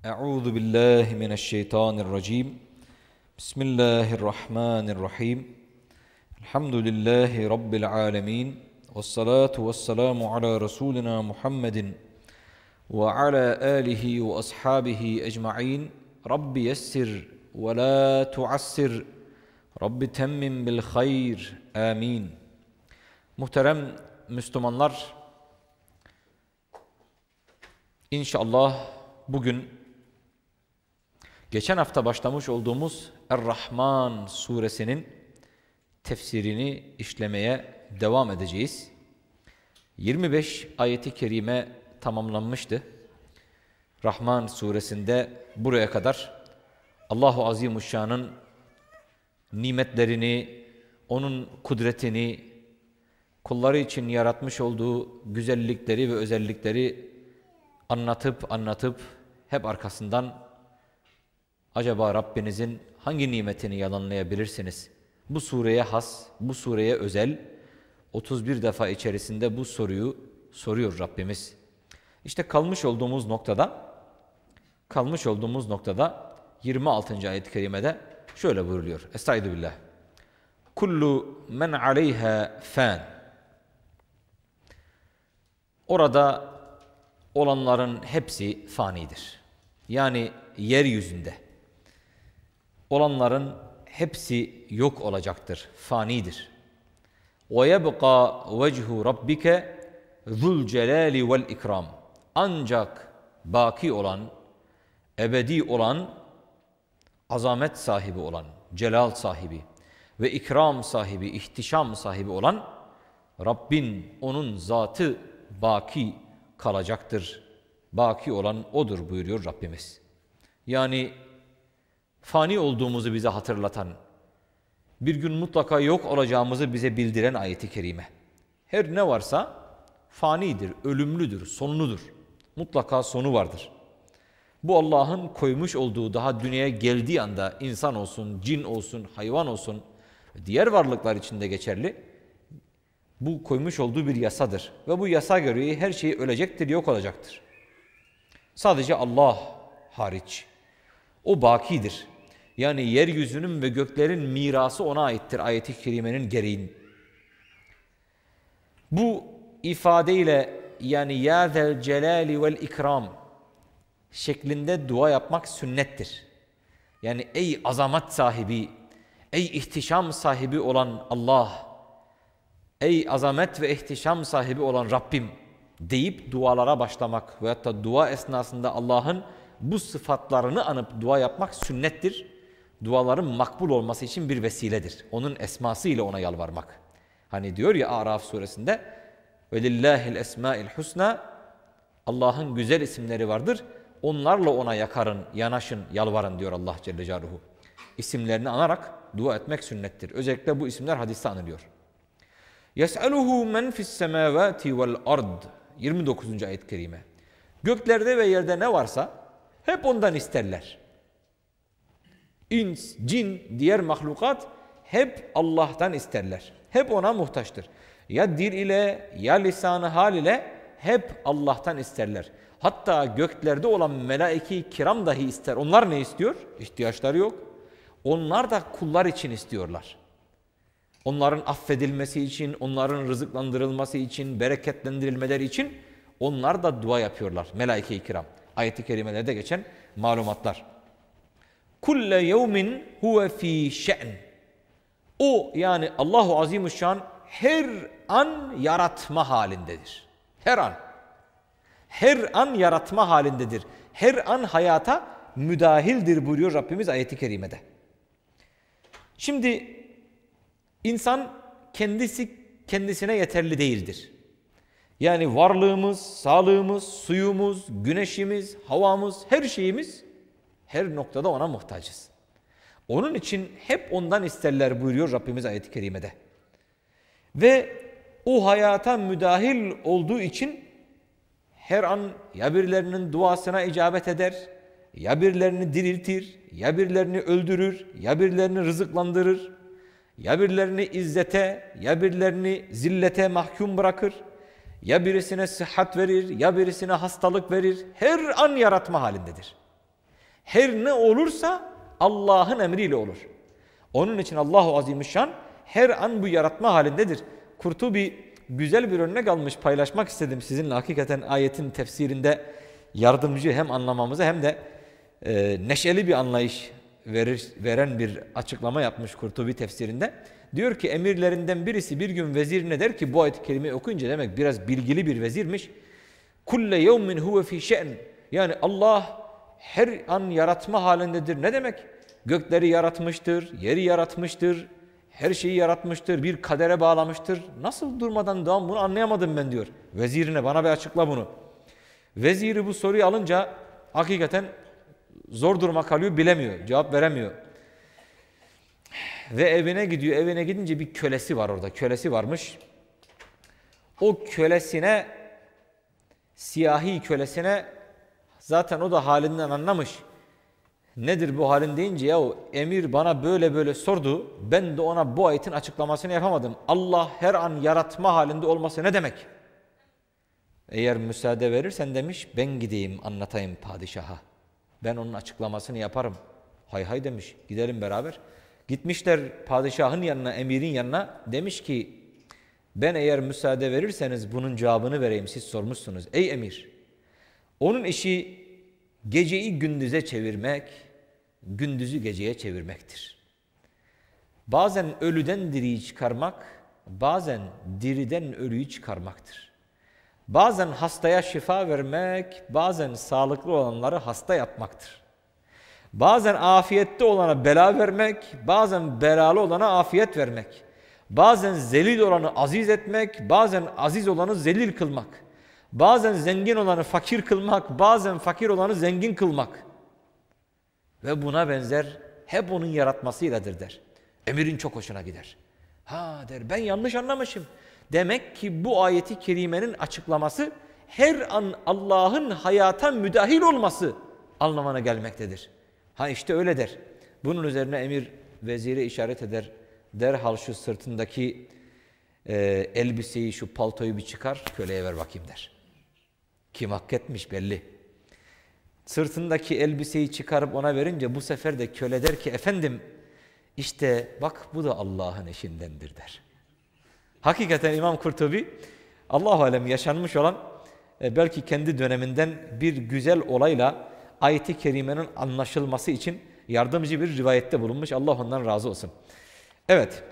أعوذ بالله من الشيطان الرجيم بسم الله الرحمن الرحيم الحمد لله رب العالمين والصلاة والسلام على رسولنا محمد وعلى آله وأصحابه أجمعين رب يسر ولا تعسر رب تمم بالخير آمين إن شاء الله bugün Geçen hafta başlamış olduğumuz Er-Rahman suresinin tefsirini işlemeye devam edeceğiz. 25 ayeti kerime tamamlanmıştı. Rahman suresinde buraya kadar Allahu Azimuşşan'ın nimetlerini, onun kudretini, kulları için yaratmış olduğu güzellikleri ve özellikleri anlatıp anlatıp hep arkasından Acaba Rabbinizin hangi nimetini yalanlayabilirsiniz? Bu sureye has, bu sureye özel 31 defa içerisinde bu soruyu soruyor Rabbimiz. İşte kalmış olduğumuz noktada kalmış olduğumuz noktada 26. ayet-i kerimede şöyle buyuruluyor. Estaizu billah. Kullu men aleyha fan. Orada olanların hepsi fanidir. Yani yeryüzünde olanların hepsi yok olacaktır, fanidir. وَيَبْقَى وَجْهُ رَبِّكَ ذُلْ جَلَالِ وَالْاِكْرَامِ Ancak baki olan, ebedi olan, azamet sahibi olan, celal sahibi ve ikram sahibi, ihtişam sahibi olan Rabbin, onun zatı baki kalacaktır. Baki olan O'dur buyuruyor Rabbimiz. Yani fani olduğumuzu bize hatırlatan, bir gün mutlaka yok olacağımızı bize bildiren ayeti kerime. Her ne varsa fanidir, ölümlüdür, sonludur. Mutlaka sonu vardır. Bu Allah'ın koymuş olduğu daha dünyaya geldiği anda insan olsun, cin olsun, hayvan olsun, diğer varlıklar için de geçerli. Bu koymuş olduğu bir yasadır. Ve bu yasa göre her şey ölecektir, yok olacaktır. Sadece Allah hariç. O bakidir. Yani yeryüzünün ve göklerin mirası ona aittir ayeti kerimenin gereğin. Bu ifadeyle yani ya zel celali vel ikram şeklinde dua yapmak sünnettir. Yani ey azamet sahibi, ey ihtişam sahibi olan Allah, ey azamet ve ihtişam sahibi olan Rabbim deyip dualara başlamak ve hatta dua esnasında Allah'ın bu sıfatlarını anıp dua yapmak sünnettir duaların makbul olması için bir vesiledir. Onun esması ile ona yalvarmak. Hani diyor ya Araf suresinde وَلِلَّهِ الْاَسْمَاءِ husna. Allah'ın güzel isimleri vardır. Onlarla ona yakarın, yanaşın, yalvarın diyor Allah Celle Caruhu. İsimlerini anarak dua etmek sünnettir. Özellikle bu isimler hadiste anılıyor. يَسْأَلُهُ مَنْ فِي السَّمَاوَاتِ وَالْأَرْضِ 29. ayet-i kerime. Göklerde ve yerde ne varsa hep ondan isterler ins, cin, diğer mahlukat hep Allah'tan isterler. Hep ona muhtaçtır. Ya dil ile ya lisanı hal ile hep Allah'tan isterler. Hatta göklerde olan melaiki kiram dahi ister. Onlar ne istiyor? İhtiyaçları yok. Onlar da kullar için istiyorlar. Onların affedilmesi için, onların rızıklandırılması için, bereketlendirilmeleri için onlar da dua yapıyorlar. melaike kiram. Ayet-i kerimelerde geçen malumatlar. Kulle yevmin huve fi şe'n. O yani Allahu Azimuşşan her an yaratma halindedir. Her an. Her an yaratma halindedir. Her an hayata müdahildir buyuruyor Rabbimiz ayeti kerimede. Şimdi insan kendisi kendisine yeterli değildir. Yani varlığımız, sağlığımız, suyumuz, güneşimiz, havamız, her şeyimiz her noktada ona muhtacız. Onun için hep ondan isterler buyuruyor Rabbimiz ayet-i kerimede. Ve o hayata müdahil olduğu için her an ya birilerinin duasına icabet eder, ya birilerini diriltir, ya birilerini öldürür, ya birilerini rızıklandırır, ya birilerini izzete, ya birilerini zillete mahkum bırakır, ya birisine sıhhat verir, ya birisine hastalık verir, her an yaratma halindedir. Her ne olursa Allah'ın emriyle olur. Onun için Allahu Azimüşşan her an bu yaratma halindedir. Kurtubi güzel bir örnek almış paylaşmak istedim sizinle. Hakikaten ayetin tefsirinde yardımcı hem anlamamıza hem de e, neşeli bir anlayış verir, veren bir açıklama yapmış Kurtubi tefsirinde. Diyor ki emirlerinden birisi bir gün vezirine der ki bu ayet-i okuyunca demek biraz bilgili bir vezirmiş. Kulle yevmin huve fi şe'n. Yani Allah her an yaratma halindedir. Ne demek? Gökleri yaratmıştır, yeri yaratmıştır, her şeyi yaratmıştır, bir kadere bağlamıştır. Nasıl durmadan devam bunu anlayamadım ben diyor. Vezirine bana bir açıkla bunu. Veziri bu soruyu alınca hakikaten zor duruma kalıyor, bilemiyor, cevap veremiyor. Ve evine gidiyor. Evine gidince bir kölesi var orada. Kölesi varmış. O kölesine, siyahi kölesine Zaten o da halinden anlamış. Nedir bu halin deyince ya o emir bana böyle böyle sordu. Ben de ona bu ayetin açıklamasını yapamadım. Allah her an yaratma halinde olması ne demek? Eğer müsaade verirsen demiş ben gideyim anlatayım padişaha. Ben onun açıklamasını yaparım. Hay hay demiş gidelim beraber. Gitmişler padişahın yanına, emirin yanına. Demiş ki ben eğer müsaade verirseniz bunun cevabını vereyim siz sormuşsunuz. Ey emir onun işi geceyi gündüze çevirmek, gündüzü geceye çevirmektir. Bazen ölüden diriyi çıkarmak, bazen diriden ölüyü çıkarmaktır. Bazen hastaya şifa vermek, bazen sağlıklı olanları hasta yapmaktır. Bazen afiyette olana bela vermek, bazen belalı olana afiyet vermek. Bazen zelil olanı aziz etmek, bazen aziz olanı zelil kılmak.'' Bazen zengin olanı fakir kılmak, bazen fakir olanı zengin kılmak. Ve buna benzer hep onun yaratmasıyladır der. Emir'in çok hoşuna gider. Ha der ben yanlış anlamışım. Demek ki bu ayeti kerimenin açıklaması her an Allah'ın hayata müdahil olması anlamına gelmektedir. Ha işte öyle der. Bunun üzerine emir vezire işaret eder. Derhal şu sırtındaki e, elbiseyi, şu paltoyu bir çıkar, köleye ver bakayım der. Kim hak etmiş belli. Sırtındaki elbiseyi çıkarıp ona verince bu sefer de köle der ki efendim işte bak bu da Allah'ın eşindendir der. Hakikaten İmam Kurtubi Allah alem yaşanmış olan e, belki kendi döneminden bir güzel olayla ayeti kerimenin anlaşılması için yardımcı bir rivayette bulunmuş. Allah ondan razı olsun. Evet.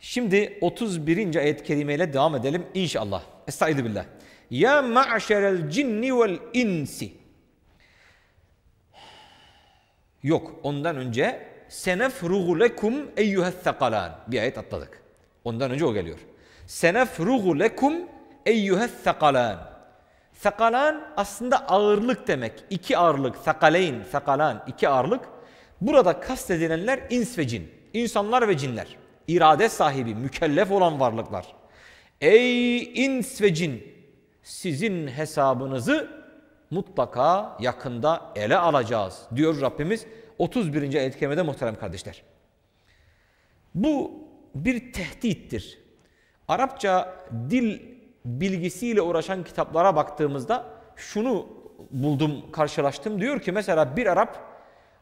Şimdi 31. ayet-i kerimeyle devam edelim inşallah. Estaizu billah. Ya ma'şerel cinni vel insi. Yok ondan önce senefrugu lekum eyyühethekalan. Bir ayet atladık. Ondan önce o geliyor. Senefrugu lekum eyyühethekalan. Sakalan aslında ağırlık demek. İki ağırlık. Sakaleyn, sakalan, iki ağırlık. Burada kastedilenler ins ve cin. İnsanlar ve cinler. İrade sahibi, mükellef olan varlıklar. Ey ins ve cin sizin hesabınızı mutlaka yakında ele alacağız diyor Rabbimiz 31. ayet kerimede muhterem kardeşler. Bu bir tehdittir. Arapça dil bilgisiyle uğraşan kitaplara baktığımızda şunu buldum, karşılaştım. Diyor ki mesela bir Arap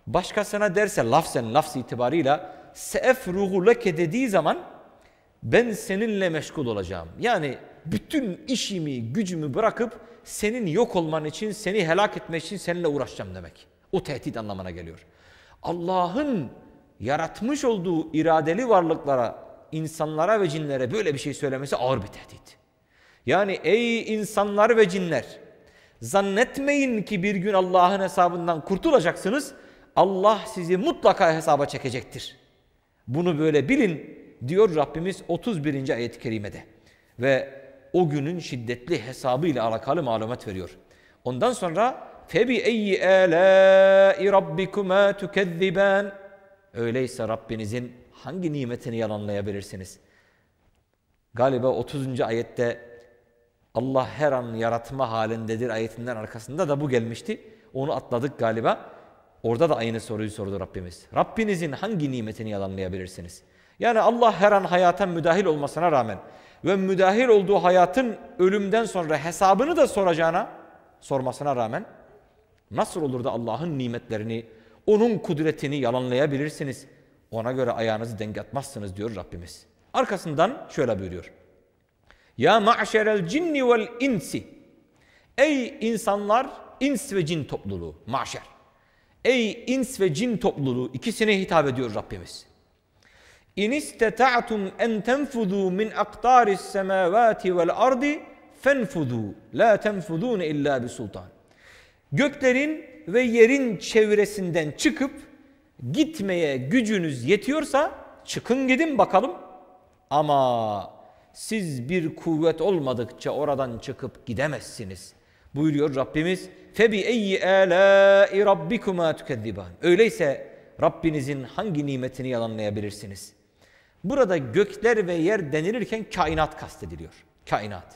başkasına derse lafzen, lafz itibarıyla seefruhu leke dediği zaman ben seninle meşgul olacağım. Yani bütün işimi, gücümü bırakıp senin yok olman için, seni helak etmek için seninle uğraşacağım demek. O tehdit anlamına geliyor. Allah'ın yaratmış olduğu iradeli varlıklara, insanlara ve cinlere böyle bir şey söylemesi ağır bir tehdit. Yani ey insanlar ve cinler, zannetmeyin ki bir gün Allah'ın hesabından kurtulacaksınız. Allah sizi mutlaka hesaba çekecektir. Bunu böyle bilin diyor Rabbimiz 31. ayet-i kerimede. Ve o günün şiddetli hesabı ile alakalı malumat veriyor. Ondan sonra febi eyyi alai rabbikuma tukezziban Öyleyse Rabbinizin hangi nimetini yalanlayabilirsiniz? Galiba 30. ayette Allah her an yaratma halindedir ayetinden arkasında da bu gelmişti. Onu atladık galiba. Orada da aynı soruyu sordu Rabbimiz. Rabbinizin hangi nimetini yalanlayabilirsiniz? Yani Allah her an hayata müdahil olmasına rağmen ve müdahil olduğu hayatın ölümden sonra hesabını da soracağına sormasına rağmen nasıl olur da Allah'ın nimetlerini, onun kudretini yalanlayabilirsiniz? Ona göre ayağınızı denge atmazsınız diyor Rabbimiz. Arkasından şöyle buyuruyor. Ya ma'şerel cinni vel insi. Ey insanlar, ins ve cin topluluğu, maşer. Ey ins ve cin topluluğu ikisine hitap ediyor Rabbimiz. İn istata'tum en tenfudu min aqtaris semavati vel ardi fenfudu la tenfudun illa bi sultan. Göklerin ve yerin çevresinden çıkıp gitmeye gücünüz yetiyorsa çıkın gidin bakalım. Ama siz bir kuvvet olmadıkça oradan çıkıp gidemezsiniz. Buyuruyor Rabbimiz. Febi eyyi ala'i rabbikuma tukezziban. Öyleyse Rabbinizin hangi nimetini yalanlayabilirsiniz?'' Burada gökler ve yer denilirken kainat kastediliyor. Kainat.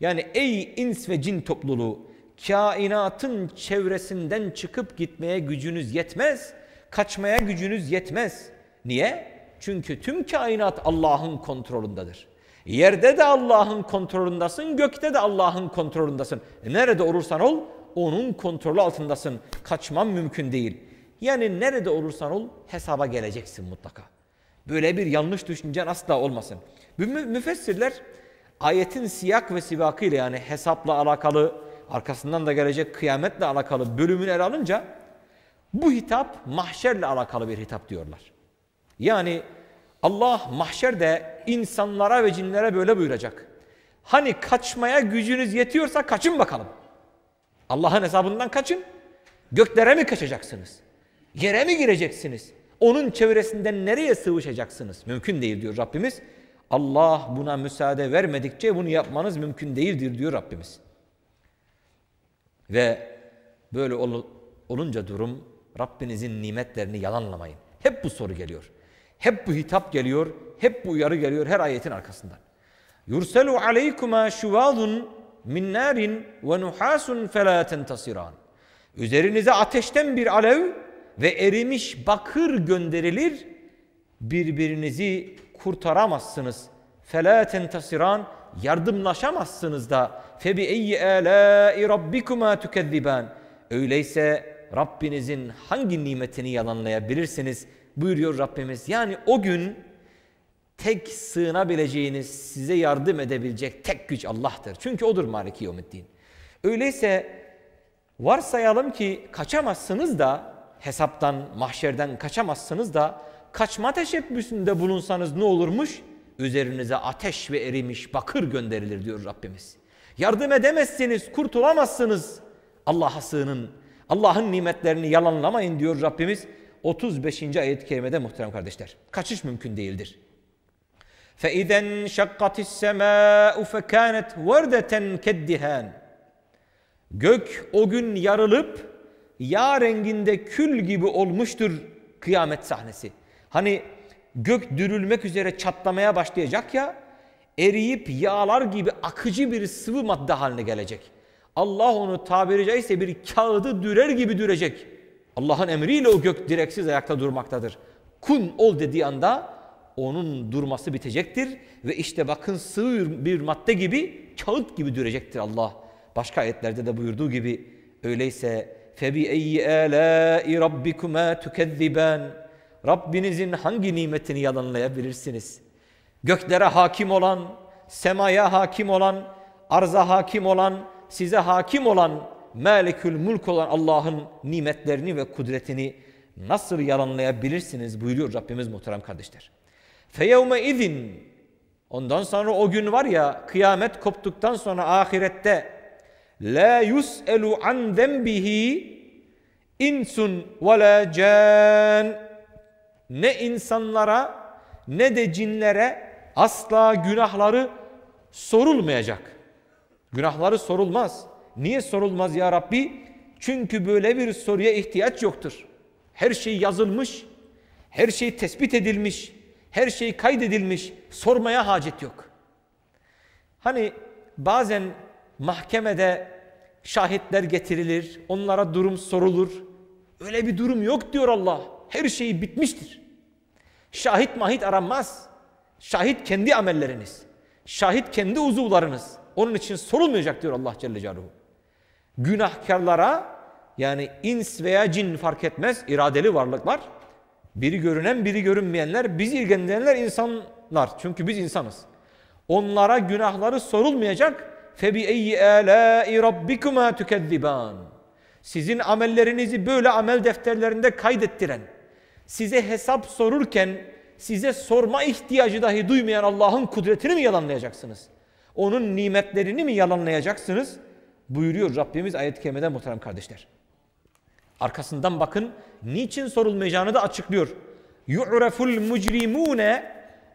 Yani ey ins ve cin topluluğu kainatın çevresinden çıkıp gitmeye gücünüz yetmez. Kaçmaya gücünüz yetmez. Niye? Çünkü tüm kainat Allah'ın kontrolündedir. Yerde de Allah'ın kontrolündesin, gökte de Allah'ın kontrolündesin. E, nerede olursan ol, onun kontrolü altındasın. Kaçman mümkün değil. Yani nerede olursan ol, hesaba geleceksin mutlaka. Böyle bir yanlış düşüncen asla olmasın. Müfessirler ayetin siyak ve sibakıyla yani hesapla alakalı, arkasından da gelecek kıyametle alakalı bölümünü ele alınca bu hitap mahşerle alakalı bir hitap diyorlar. Yani Allah mahşerde insanlara ve cinlere böyle buyuracak. Hani kaçmaya gücünüz yetiyorsa kaçın bakalım. Allah'ın hesabından kaçın. Göklere mi kaçacaksınız? Yere mi gireceksiniz? Onun çevresinden nereye sığışacaksınız? Mümkün değil diyor Rabbimiz. Allah buna müsaade vermedikçe bunu yapmanız mümkün değildir diyor Rabbimiz. Ve böyle olunca durum Rabbinizin nimetlerini yalanlamayın. Hep bu soru geliyor. Hep bu hitap geliyor. Hep bu uyarı geliyor her ayetin arkasından. Yurselu aleykuma şuvazun min narin ve nuhasun fela tentasiran. Üzerinize ateşten bir alev ve erimiş bakır gönderilir. Birbirinizi kurtaramazsınız. فَلَا تَنْتَصِرَانْ Yardımlaşamazsınız da. فَبِئَيِّ آلَاءِ Rabbikuma تُكَذِّبَانْ Öyleyse Rabbinizin hangi nimetini yalanlayabilirsiniz buyuruyor Rabbimiz. Yani o gün tek sığınabileceğiniz, size yardım edebilecek tek güç Allah'tır. Çünkü odur Maliki Yevmiddin. Öyleyse varsayalım ki kaçamazsınız da hesaptan, mahşerden kaçamazsınız da kaçma teşebbüsünde bulunsanız ne olurmuş? Üzerinize ateş ve erimiş bakır gönderilir diyor Rabbimiz. Yardım edemezsiniz, kurtulamazsınız. Allah'a sığının. Allah'ın nimetlerini yalanlamayın diyor Rabbimiz. 35. ayet-i kerimede muhterem kardeşler. Kaçış mümkün değildir. فَاِذَنْ شَقَّتِ السَّمَاءُ فَكَانَتْ وَرْدَةً كَدِّهَانِ Gök o gün yarılıp yağ renginde kül gibi olmuştur kıyamet sahnesi. Hani gök dürülmek üzere çatlamaya başlayacak ya eriyip yağlar gibi akıcı bir sıvı madde haline gelecek. Allah onu tabiri caizse bir kağıdı dürer gibi dürecek. Allah'ın emriyle o gök direksiz ayakta durmaktadır. Kun ol dediği anda onun durması bitecektir ve işte bakın sığ bir madde gibi kağıt gibi dürecektir Allah. Başka ayetlerde de buyurduğu gibi öyleyse فَبِأَيِّ آلَاءِ رَبِّكُمَا تُكَذِّبَانِ Rabbinizin hangi nimetini yalanlayabilirsiniz? Göklere hakim olan, semaya hakim olan, arza hakim olan, size hakim olan, melekül mulk olan Allah'ın nimetlerini ve kudretini nasıl yalanlayabilirsiniz buyuruyor Rabbimiz muhterem kardeşler. فَيَوْمَ اِذٍ Ondan sonra o gün var ya kıyamet koptuktan sonra ahirette la yus'elu an zembihi insun ve la can. Ne insanlara ne de cinlere asla günahları sorulmayacak. Günahları sorulmaz. Niye sorulmaz ya Rabbi? Çünkü böyle bir soruya ihtiyaç yoktur. Her şey yazılmış, her şey tespit edilmiş, her şey kaydedilmiş. Sormaya hacet yok. Hani bazen mahkemede şahitler getirilir, onlara durum sorulur. Öyle bir durum yok diyor Allah. Her şeyi bitmiştir. Şahit mahit aranmaz. Şahit kendi amelleriniz. Şahit kendi uzuvlarınız. Onun için sorulmayacak diyor Allah Celle Celaluhu. Günahkarlara yani ins veya cin fark etmez iradeli varlıklar. Biri görünen biri görünmeyenler bizi ilgilendirenler insanlar. Çünkü biz insanız. Onlara günahları sorulmayacak فَبِئَيِّ آلَاءِ رَبِّكُمَا تُكَذِّبَانِ Sizin amellerinizi böyle amel defterlerinde kaydettiren, size hesap sorurken size sorma ihtiyacı dahi duymayan Allah'ın kudretini mi yalanlayacaksınız? Onun nimetlerini mi yalanlayacaksınız? Buyuruyor Rabbimiz ayet-i kerimede muhterem kardeşler. Arkasından bakın niçin sorulmayacağını da açıklıyor. Yu'reful mucrimune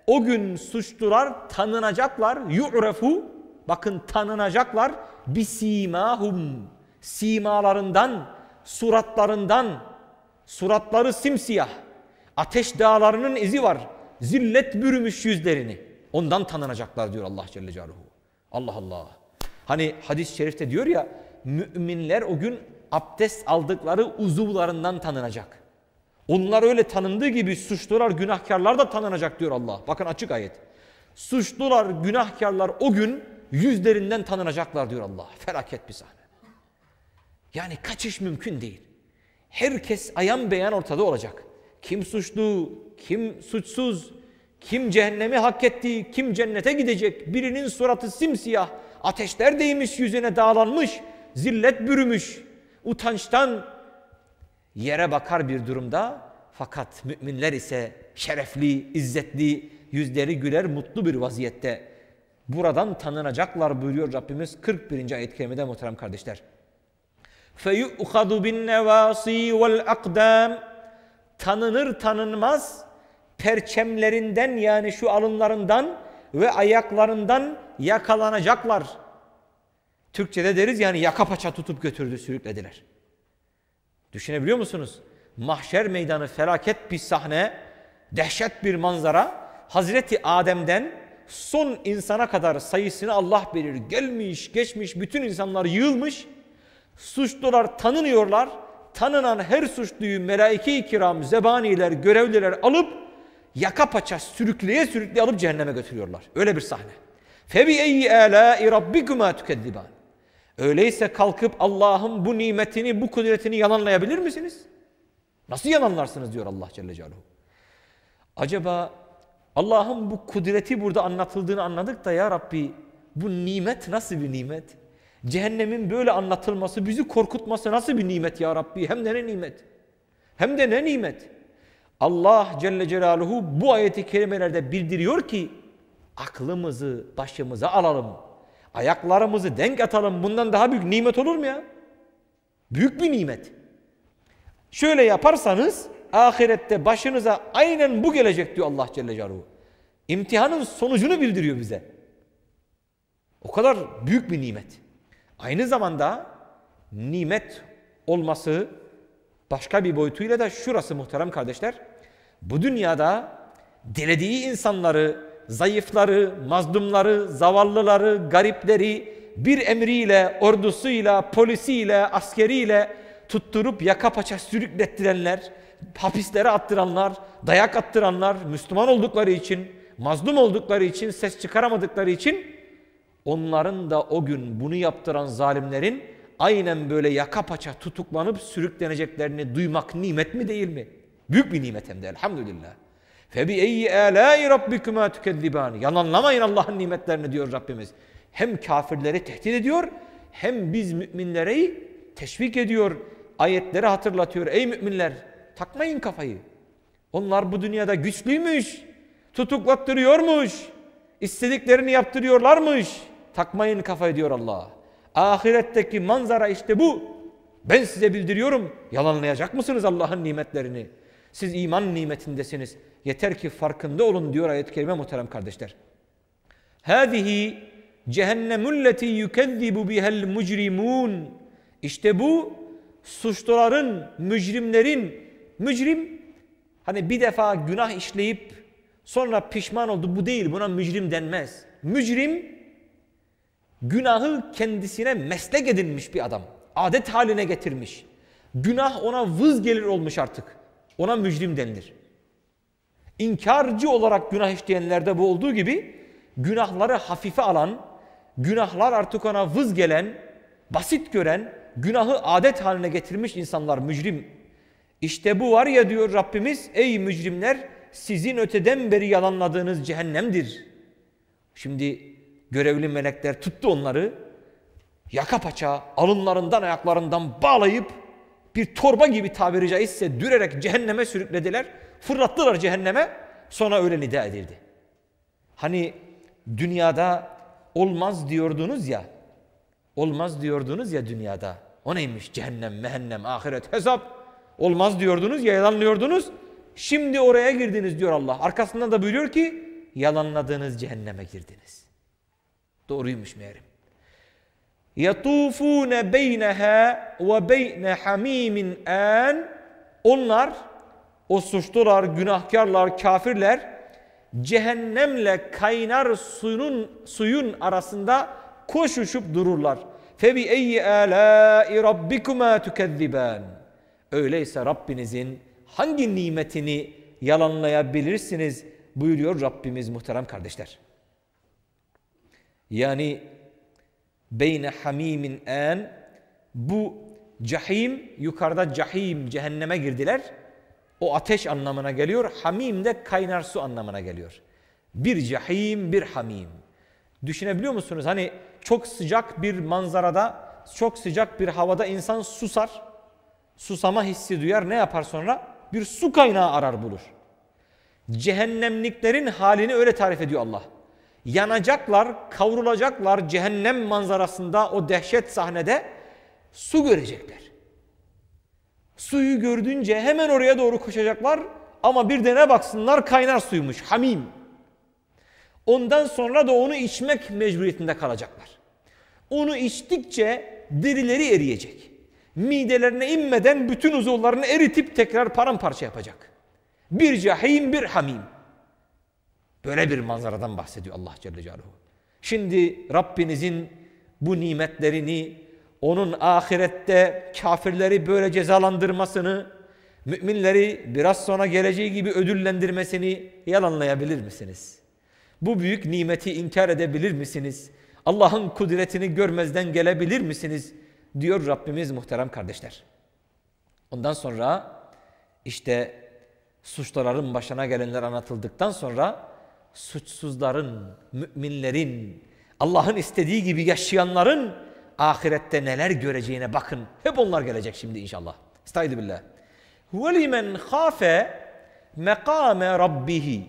o gün suçlular tanınacaklar. Yu'refu Bakın tanınacaklar. bir Bisimahum. Simalarından, suratlarından, suratları simsiyah. Ateş dağlarının izi var. Zillet bürümüş yüzlerini. Ondan tanınacaklar diyor Allah Celle Celaluhu. Allah Allah. Hani hadis-i şerifte diyor ya müminler o gün abdest aldıkları uzuvlarından tanınacak. Onlar öyle tanındığı gibi suçlular, günahkarlar da tanınacak diyor Allah. Bakın açık ayet. Suçlular, günahkarlar o gün yüzlerinden tanınacaklar diyor Allah. Felaket bir sahne. Yani kaçış mümkün değil. Herkes ayan beyan ortada olacak. Kim suçlu, kim suçsuz, kim cehennemi hak etti, kim cennete gidecek. Birinin suratı simsiyah, ateşler değmiş yüzüne dağlanmış, zillet bürümüş. Utançtan yere bakar bir durumda fakat müminler ise şerefli, izzetli, yüzleri güler mutlu bir vaziyette Buradan tanınacaklar buyuruyor Rabbimiz 41. ayet-i kerimede muhterem kardeşler. فَيُؤْخَذُ بِالنَّوَاسِي وَالْاَقْدَامِ Tanınır tanınmaz perçemlerinden yani şu alınlarından ve ayaklarından yakalanacaklar. Türkçe'de deriz yani yaka paça tutup götürdü sürüklediler. Düşünebiliyor musunuz? Mahşer meydanı felaket bir sahne, dehşet bir manzara. Hazreti Adem'den son insana kadar sayısını Allah bilir. Gelmiş, geçmiş, bütün insanlar yığılmış. Suçlular tanınıyorlar. Tanınan her suçluyu melaike-i kiram, zebaniler, görevliler alıp yaka paça sürükleye sürükleye alıp cehenneme götürüyorlar. Öyle bir sahne. Febi eyyi alâi rabbikuma tükezzibân. Öyleyse kalkıp Allah'ın bu nimetini, bu kudretini yalanlayabilir misiniz? Nasıl yalanlarsınız diyor Allah Celle Celaluhu. Acaba Allah'ın bu kudreti burada anlatıldığını anladık da ya Rabbi bu nimet nasıl bir nimet? Cehennemin böyle anlatılması, bizi korkutması nasıl bir nimet ya Rabbi? Hem de ne nimet? Hem de ne nimet? Allah Celle Celaluhu bu ayeti kerimelerde bildiriyor ki aklımızı başımıza alalım. Ayaklarımızı denk atalım. Bundan daha büyük nimet olur mu ya? Büyük bir nimet. Şöyle yaparsanız ahirette başınıza aynen bu gelecek diyor Allah Celle Celaluhu. İmtihanın sonucunu bildiriyor bize. O kadar büyük bir nimet. Aynı zamanda nimet olması başka bir boyutuyla da şurası muhterem kardeşler. Bu dünyada dilediği insanları, zayıfları, mazlumları, zavallıları, garipleri bir emriyle, ordusuyla, polisiyle, askeriyle tutturup yaka paça sürüklettirenler, hapislere attıranlar, dayak attıranlar, Müslüman oldukları için, mazlum oldukları için, ses çıkaramadıkları için onların da o gün bunu yaptıran zalimlerin aynen böyle yaka paça tutuklanıp sürükleneceklerini duymak nimet mi değil mi? Büyük bir nimet hem de elhamdülillah. Febi eyyi alai rabbikuma tukezzibani. Yalanlamayın Allah'ın nimetlerini diyor Rabbimiz. Hem kafirleri tehdit ediyor hem biz müminleri teşvik ediyor. Ayetleri hatırlatıyor. Ey müminler Takmayın kafayı. Onlar bu dünyada güçlüymüş. Tutuklattırıyormuş. İstediklerini yaptırıyorlarmış. Takmayın kafayı diyor Allah. Ahiretteki manzara işte bu. Ben size bildiriyorum. Yalanlayacak mısınız Allah'ın nimetlerini? Siz iman nimetindesiniz. Yeter ki farkında olun diyor ayet-i kerime muhterem kardeşler. Hâzihi cehennemülleti yükezzibu bihel mucrimun. İşte bu suçluların, mücrimlerin mücrim hani bir defa günah işleyip sonra pişman oldu bu değil buna mücrim denmez. Mücrim günahı kendisine meslek edinmiş bir adam. Adet haline getirmiş. Günah ona vız gelir olmuş artık. Ona mücrim denilir. İnkarcı olarak günah işleyenlerde bu olduğu gibi günahları hafife alan, günahlar artık ona vız gelen, basit gören, günahı adet haline getirmiş insanlar mücrim işte bu var ya diyor Rabbimiz ey mücrimler sizin öteden beri yalanladığınız cehennemdir. Şimdi görevli melekler tuttu onları yaka paça alınlarından ayaklarından bağlayıp bir torba gibi tabiri caizse dürerek cehenneme sürüklediler. Fırlattılar cehenneme sonra öyle nida edildi. Hani dünyada olmaz diyordunuz ya olmaz diyordunuz ya dünyada o neymiş cehennem mehennem ahiret hesap Olmaz diyordunuz, yalanlıyordunuz. Şimdi oraya girdiniz diyor Allah. Arkasından da buyuruyor ki yalanladığınız cehenneme girdiniz. Doğruymuş meğerim. Yatufune beyneha ve beyne hamimin en onlar o suçlular, günahkarlar, kafirler cehennemle kaynar suyun suyun arasında koşuşup dururlar. Febi eyyi alâi rabbikuma tukezziban. Öyleyse Rabbinizin hangi nimetini yalanlayabilirsiniz buyuruyor Rabbimiz muhterem kardeşler. Yani beyne hamimin en bu cahim yukarıda cahim cehenneme girdiler. O ateş anlamına geliyor. Hamim de kaynar su anlamına geliyor. Bir cahim bir hamim. Düşünebiliyor musunuz? Hani çok sıcak bir manzarada, çok sıcak bir havada insan susar susama hissi duyar ne yapar sonra? Bir su kaynağı arar bulur. Cehennemliklerin halini öyle tarif ediyor Allah. Yanacaklar, kavrulacaklar cehennem manzarasında o dehşet sahnede su görecekler. Suyu gördünce hemen oraya doğru koşacaklar ama bir de ne baksınlar kaynar suymuş hamim. Ondan sonra da onu içmek mecburiyetinde kalacaklar. Onu içtikçe derileri eriyecek midelerine inmeden bütün uzuvlarını eritip tekrar paramparça yapacak. Bir cahim bir hamim. Böyle bir manzaradan bahsediyor Allah Celle Celaluhu. Şimdi Rabbinizin bu nimetlerini, onun ahirette kafirleri böyle cezalandırmasını, müminleri biraz sonra geleceği gibi ödüllendirmesini yalanlayabilir misiniz? Bu büyük nimeti inkar edebilir misiniz? Allah'ın kudretini görmezden gelebilir misiniz? diyor Rabbimiz muhterem kardeşler. Ondan sonra işte suçluların başına gelenler anlatıldıktan sonra suçsuzların, müminlerin, Allah'ın istediği gibi yaşayanların ahirette neler göreceğine bakın. Hep onlar gelecek şimdi inşallah. Estaizu billah. وَلِمَنْ خَافَ مَقَامَ رَبِّهِ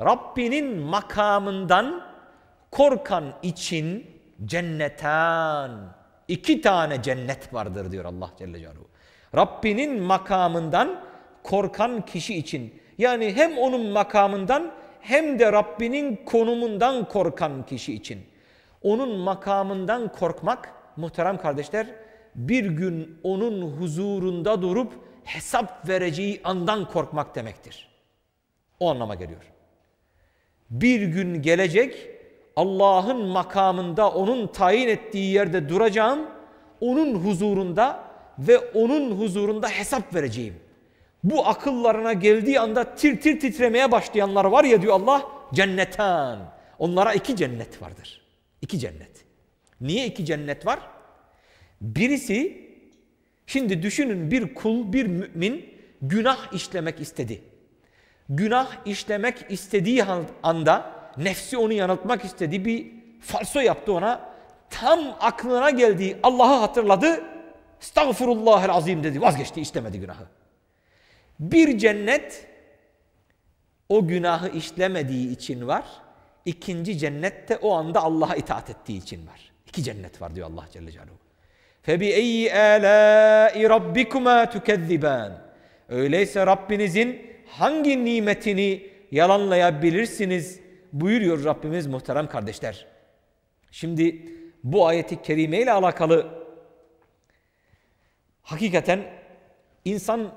Rabbinin makamından korkan için cennetan iki tane cennet vardır diyor Allah Celle Celaluhu. Rabbinin makamından korkan kişi için yani hem onun makamından hem de Rabbinin konumundan korkan kişi için. Onun makamından korkmak muhterem kardeşler bir gün onun huzurunda durup hesap vereceği andan korkmak demektir. O anlama geliyor. Bir gün gelecek Allah'ın makamında onun tayin ettiği yerde duracağım. Onun huzurunda ve onun huzurunda hesap vereceğim. Bu akıllarına geldiği anda tir tir titremeye başlayanlar var ya diyor Allah cennetan. Onlara iki cennet vardır. iki cennet. Niye iki cennet var? Birisi şimdi düşünün bir kul bir mümin günah işlemek istedi. Günah işlemek istediği anda nefsi onu yanıltmak istedi. Bir falso yaptı ona. Tam aklına geldiği Allah'ı hatırladı. Estağfirullahel azim dedi. Vazgeçti istemedi günahı. Bir cennet o günahı işlemediği için var. ikinci cennette o anda Allah'a itaat ettiği için var. İki cennet var diyor Allah Celle Celaluhu. فَبِاَيِّ آلَاءِ رَبِّكُمَا تُكَذِّبَانِ Öyleyse Rabbinizin hangi nimetini yalanlayabilirsiniz buyuruyor Rabbimiz muhterem kardeşler. Şimdi bu ayeti kerime ile alakalı hakikaten insan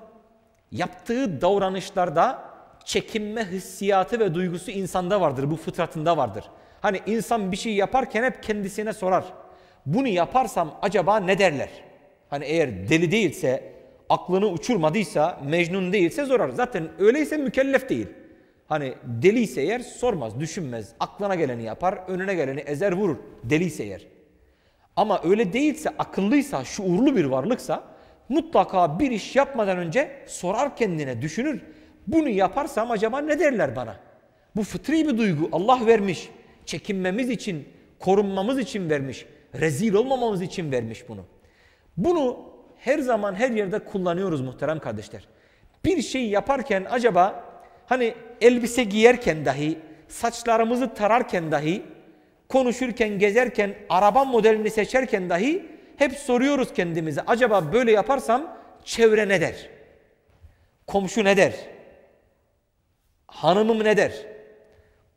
yaptığı davranışlarda çekinme hissiyatı ve duygusu insanda vardır. Bu fıtratında vardır. Hani insan bir şey yaparken hep kendisine sorar. Bunu yaparsam acaba ne derler? Hani eğer deli değilse, aklını uçurmadıysa, mecnun değilse sorar. Zaten öyleyse mükellef değil. Hani deliyse eğer sormaz, düşünmez. Aklına geleni yapar, önüne geleni ezer vurur. Deliyse eğer. Ama öyle değilse, akıllıysa, şuurlu bir varlıksa mutlaka bir iş yapmadan önce sorar kendine, düşünür. Bunu yaparsam acaba ne derler bana? Bu fıtri bir duygu. Allah vermiş. Çekinmemiz için, korunmamız için vermiş. Rezil olmamamız için vermiş bunu. Bunu her zaman her yerde kullanıyoruz muhterem kardeşler. Bir şey yaparken acaba Hani elbise giyerken dahi, saçlarımızı tararken dahi, konuşurken, gezerken, araba modelini seçerken dahi hep soruyoruz kendimize. Acaba böyle yaparsam çevre ne der? Komşu ne der? Hanımım ne der?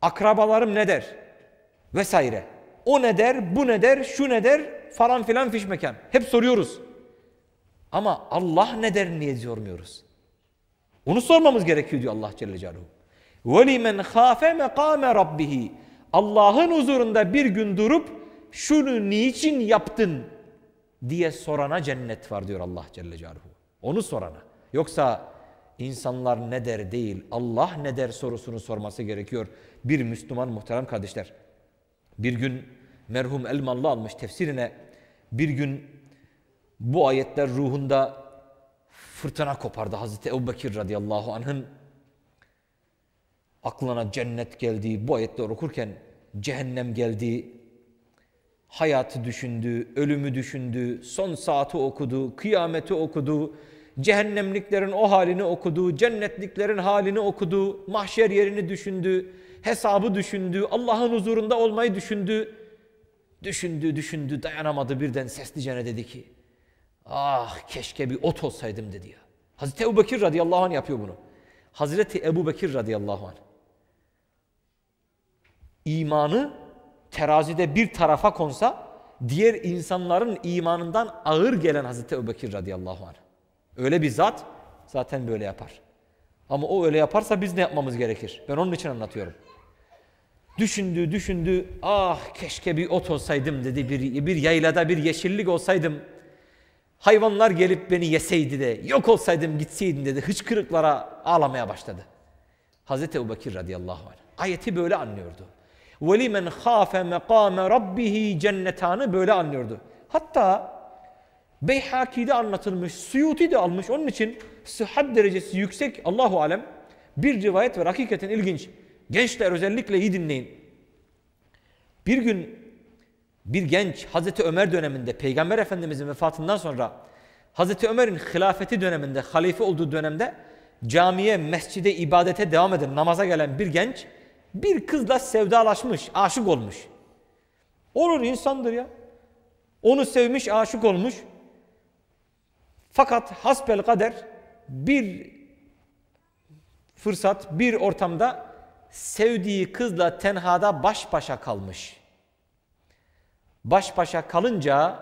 Akrabalarım ne der? Vesaire. O ne der, bu ne der, şu ne der falan filan fiş mekan. Hep soruyoruz. Ama Allah ne der niye sormuyoruz? Onu sormamız gerekiyor diyor Allah Celle Celaluhu. وَلِمَنْ خَافَ مَقَامَ رَبِّهِ Allah'ın huzurunda bir gün durup şunu niçin yaptın diye sorana cennet var diyor Allah Celle Celaluhu. Onu sorana. Yoksa insanlar ne der değil Allah ne der sorusunu sorması gerekiyor. Bir Müslüman muhterem kardeşler. Bir gün merhum Elmanlı almış tefsirine bir gün bu ayetler ruhunda fırtına kopardı. Hazreti Ebubekir radıyallahu anh'ın aklına cennet geldiği, bu ayetleri okurken cehennem geldiği, hayatı düşündü, ölümü düşündü, son saati okudu, kıyameti okudu, cehennemliklerin o halini okudu, cennetliklerin halini okudu, mahşer yerini düşündü, hesabı düşündü, Allah'ın huzurunda olmayı düşündü. Düşündü, düşündü, dayanamadı birden sesli cene dedi ki? Ah keşke bir ot olsaydım dedi ya. Hazreti Ebu Bekir radıyallahu anh yapıyor bunu. Hazreti Ebu Bekir radıyallahu anh. İmanı terazide bir tarafa konsa diğer insanların imanından ağır gelen Hazreti Ebu Bekir radıyallahu anh. Öyle bir zat zaten böyle yapar. Ama o öyle yaparsa biz ne yapmamız gerekir? Ben onun için anlatıyorum. Düşündü, düşündü. Ah keşke bir ot olsaydım dedi. Bir, bir yaylada bir yeşillik olsaydım. Hayvanlar gelip beni yeseydi de yok olsaydım gitseydin dedi. Hıçkırıklara ağlamaya başladı. Hazreti Ebubekir radıyallahu anh ayeti böyle anlıyordu. وَلِمَنْ خَافَ مَقَامَ رَبِّهِ cennetanı böyle anlıyordu. Hatta Beyhaki'de anlatılmış, Suyuti de almış. Onun için sıhhat derecesi yüksek Allahu alem bir rivayet var. Hakikaten ilginç. Gençler özellikle iyi dinleyin. Bir gün bir genç Hazreti Ömer döneminde Peygamber Efendimizin vefatından sonra Hazreti Ömer'in hilafeti döneminde halife olduğu dönemde camiye, mescide, ibadete devam eden namaza gelen bir genç bir kızla sevdalaşmış, aşık olmuş. Olur insandır ya. Onu sevmiş, aşık olmuş. Fakat hasbel kader bir fırsat, bir ortamda sevdiği kızla tenhada baş başa kalmış baş başa kalınca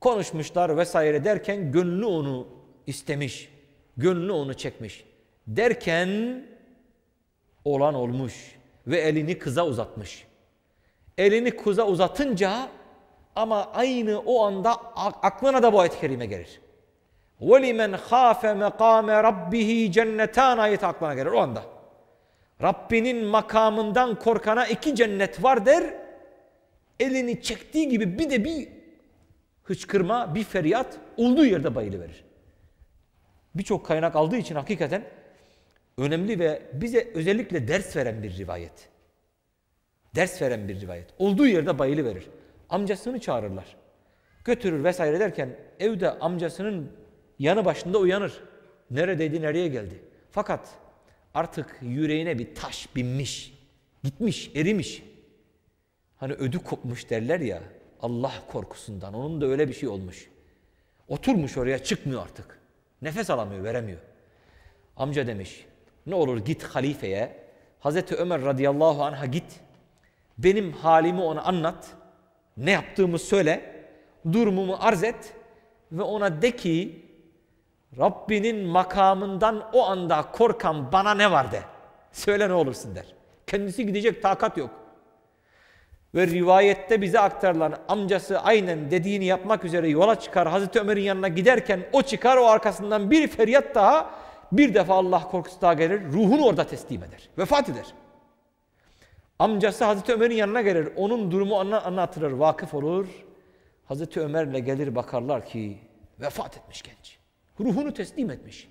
konuşmuşlar vesaire derken gönlü onu istemiş. Gönlü onu çekmiş. Derken olan olmuş ve elini kıza uzatmış. Elini kıza uzatınca ama aynı o anda aklına da bu ayet-i kerime gelir. وَلِمَنْ خَافَ مَقَامَ رَبِّهِ cennetân ayet aklına gelir o anda. Rabbinin makamından korkana iki cennet var der elini çektiği gibi bir de bir hıçkırma, bir feryat olduğu yerde bayılıverir. Birçok kaynak aldığı için hakikaten önemli ve bize özellikle ders veren bir rivayet. Ders veren bir rivayet. Olduğu yerde bayılıverir. Amcasını çağırırlar. Götürür vesaire derken evde amcasının yanı başında uyanır. Neredeydi, nereye geldi? Fakat artık yüreğine bir taş binmiş, gitmiş, erimiş. Hani ödü kopmuş derler ya Allah korkusundan. Onun da öyle bir şey olmuş. Oturmuş oraya çıkmıyor artık. Nefes alamıyor, veremiyor. Amca demiş ne olur git halifeye. Hazreti Ömer radıyallahu anh'a git. Benim halimi ona anlat. Ne yaptığımı söyle. Durumumu arz et. Ve ona de ki Rabbinin makamından o anda korkan bana ne var de. Söyle ne olursun der. Kendisi gidecek takat yok ve rivayette bize aktarılan amcası aynen dediğini yapmak üzere yola çıkar. Hazreti Ömer'in yanına giderken o çıkar o arkasından bir feryat daha bir defa Allah korkusu daha gelir. Ruhunu orada teslim eder. Vefat eder. Amcası Hazreti Ömer'in yanına gelir. Onun durumu anlatılır. Vakıf olur. Hazreti Ömer'le gelir bakarlar ki vefat etmiş genç. Ruhunu teslim etmiş.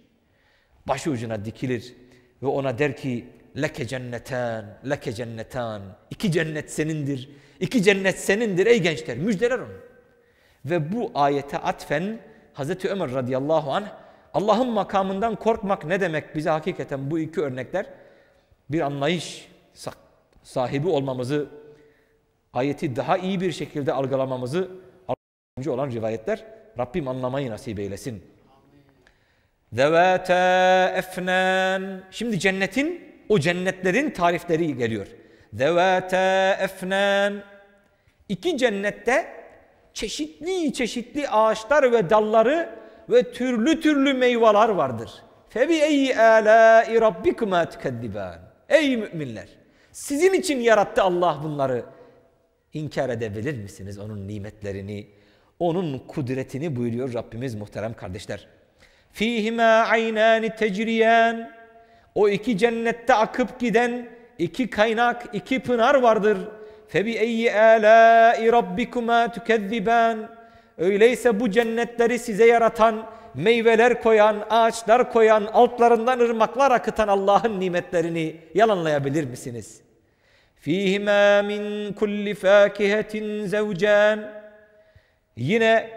Başı ucuna dikilir ve ona der ki leke cenneten, leke cenneten. İki cennet senindir, iki cennet senindir ey gençler müjdeler onu. Ve bu ayete atfen Hazreti Ömer radıyallahu anh Allah'ın makamından korkmak ne demek bize hakikaten bu iki örnekler bir anlayış sahibi olmamızı ayeti daha iyi bir şekilde algılamamızı yardımcı olan rivayetler Rabbim anlamayı nasip eylesin. Devete Efnan. Şimdi cennetin o cennetlerin tarifleri geliyor. Devete efnen. İki cennette çeşitli çeşitli ağaçlar ve dalları ve türlü türlü meyveler vardır. Febi eyyi alâi rabbikuma tükeddibân. Ey müminler! Sizin için yarattı Allah bunları. İnkar edebilir misiniz onun nimetlerini, onun kudretini buyuruyor Rabbimiz muhterem kardeşler. Fîhimâ aynâni tecriyen. O iki cennette akıp giden iki kaynak, iki pınar vardır. Febi eyyi alai rabbikuma tukezziban. Öyleyse bu cennetleri size yaratan, meyveler koyan, ağaçlar koyan, altlarından ırmaklar akıtan Allah'ın nimetlerini yalanlayabilir misiniz? Fihima min kulli fakihatin zevcan. Yine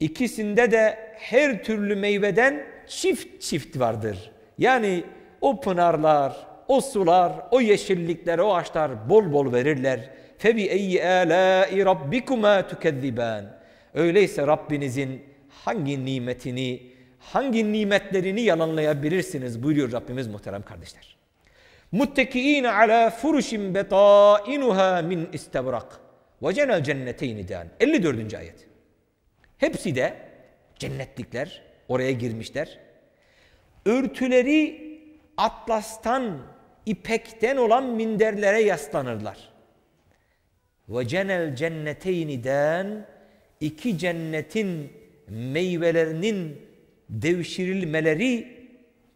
ikisinde de her türlü meyveden çift çift vardır. Yani o pınarlar, o sular, o yeşillikler, o ağaçlar bol bol verirler. Febi eyyi alai rabbikuma tukezziban. Öyleyse Rabbinizin hangi nimetini, hangi nimetlerini yalanlayabilirsiniz buyuruyor Rabbimiz muhterem kardeşler. Muttekiin ala furuşin betainuha min istebrak. Ve cenel cenneteyni dean. 54. ayet. Hepsi de cennetlikler, oraya girmişler örtüleri atlastan, ipekten olan minderlere yaslanırlar. Ve cenel cenneteyniden iki cennetin meyvelerinin devşirilmeleri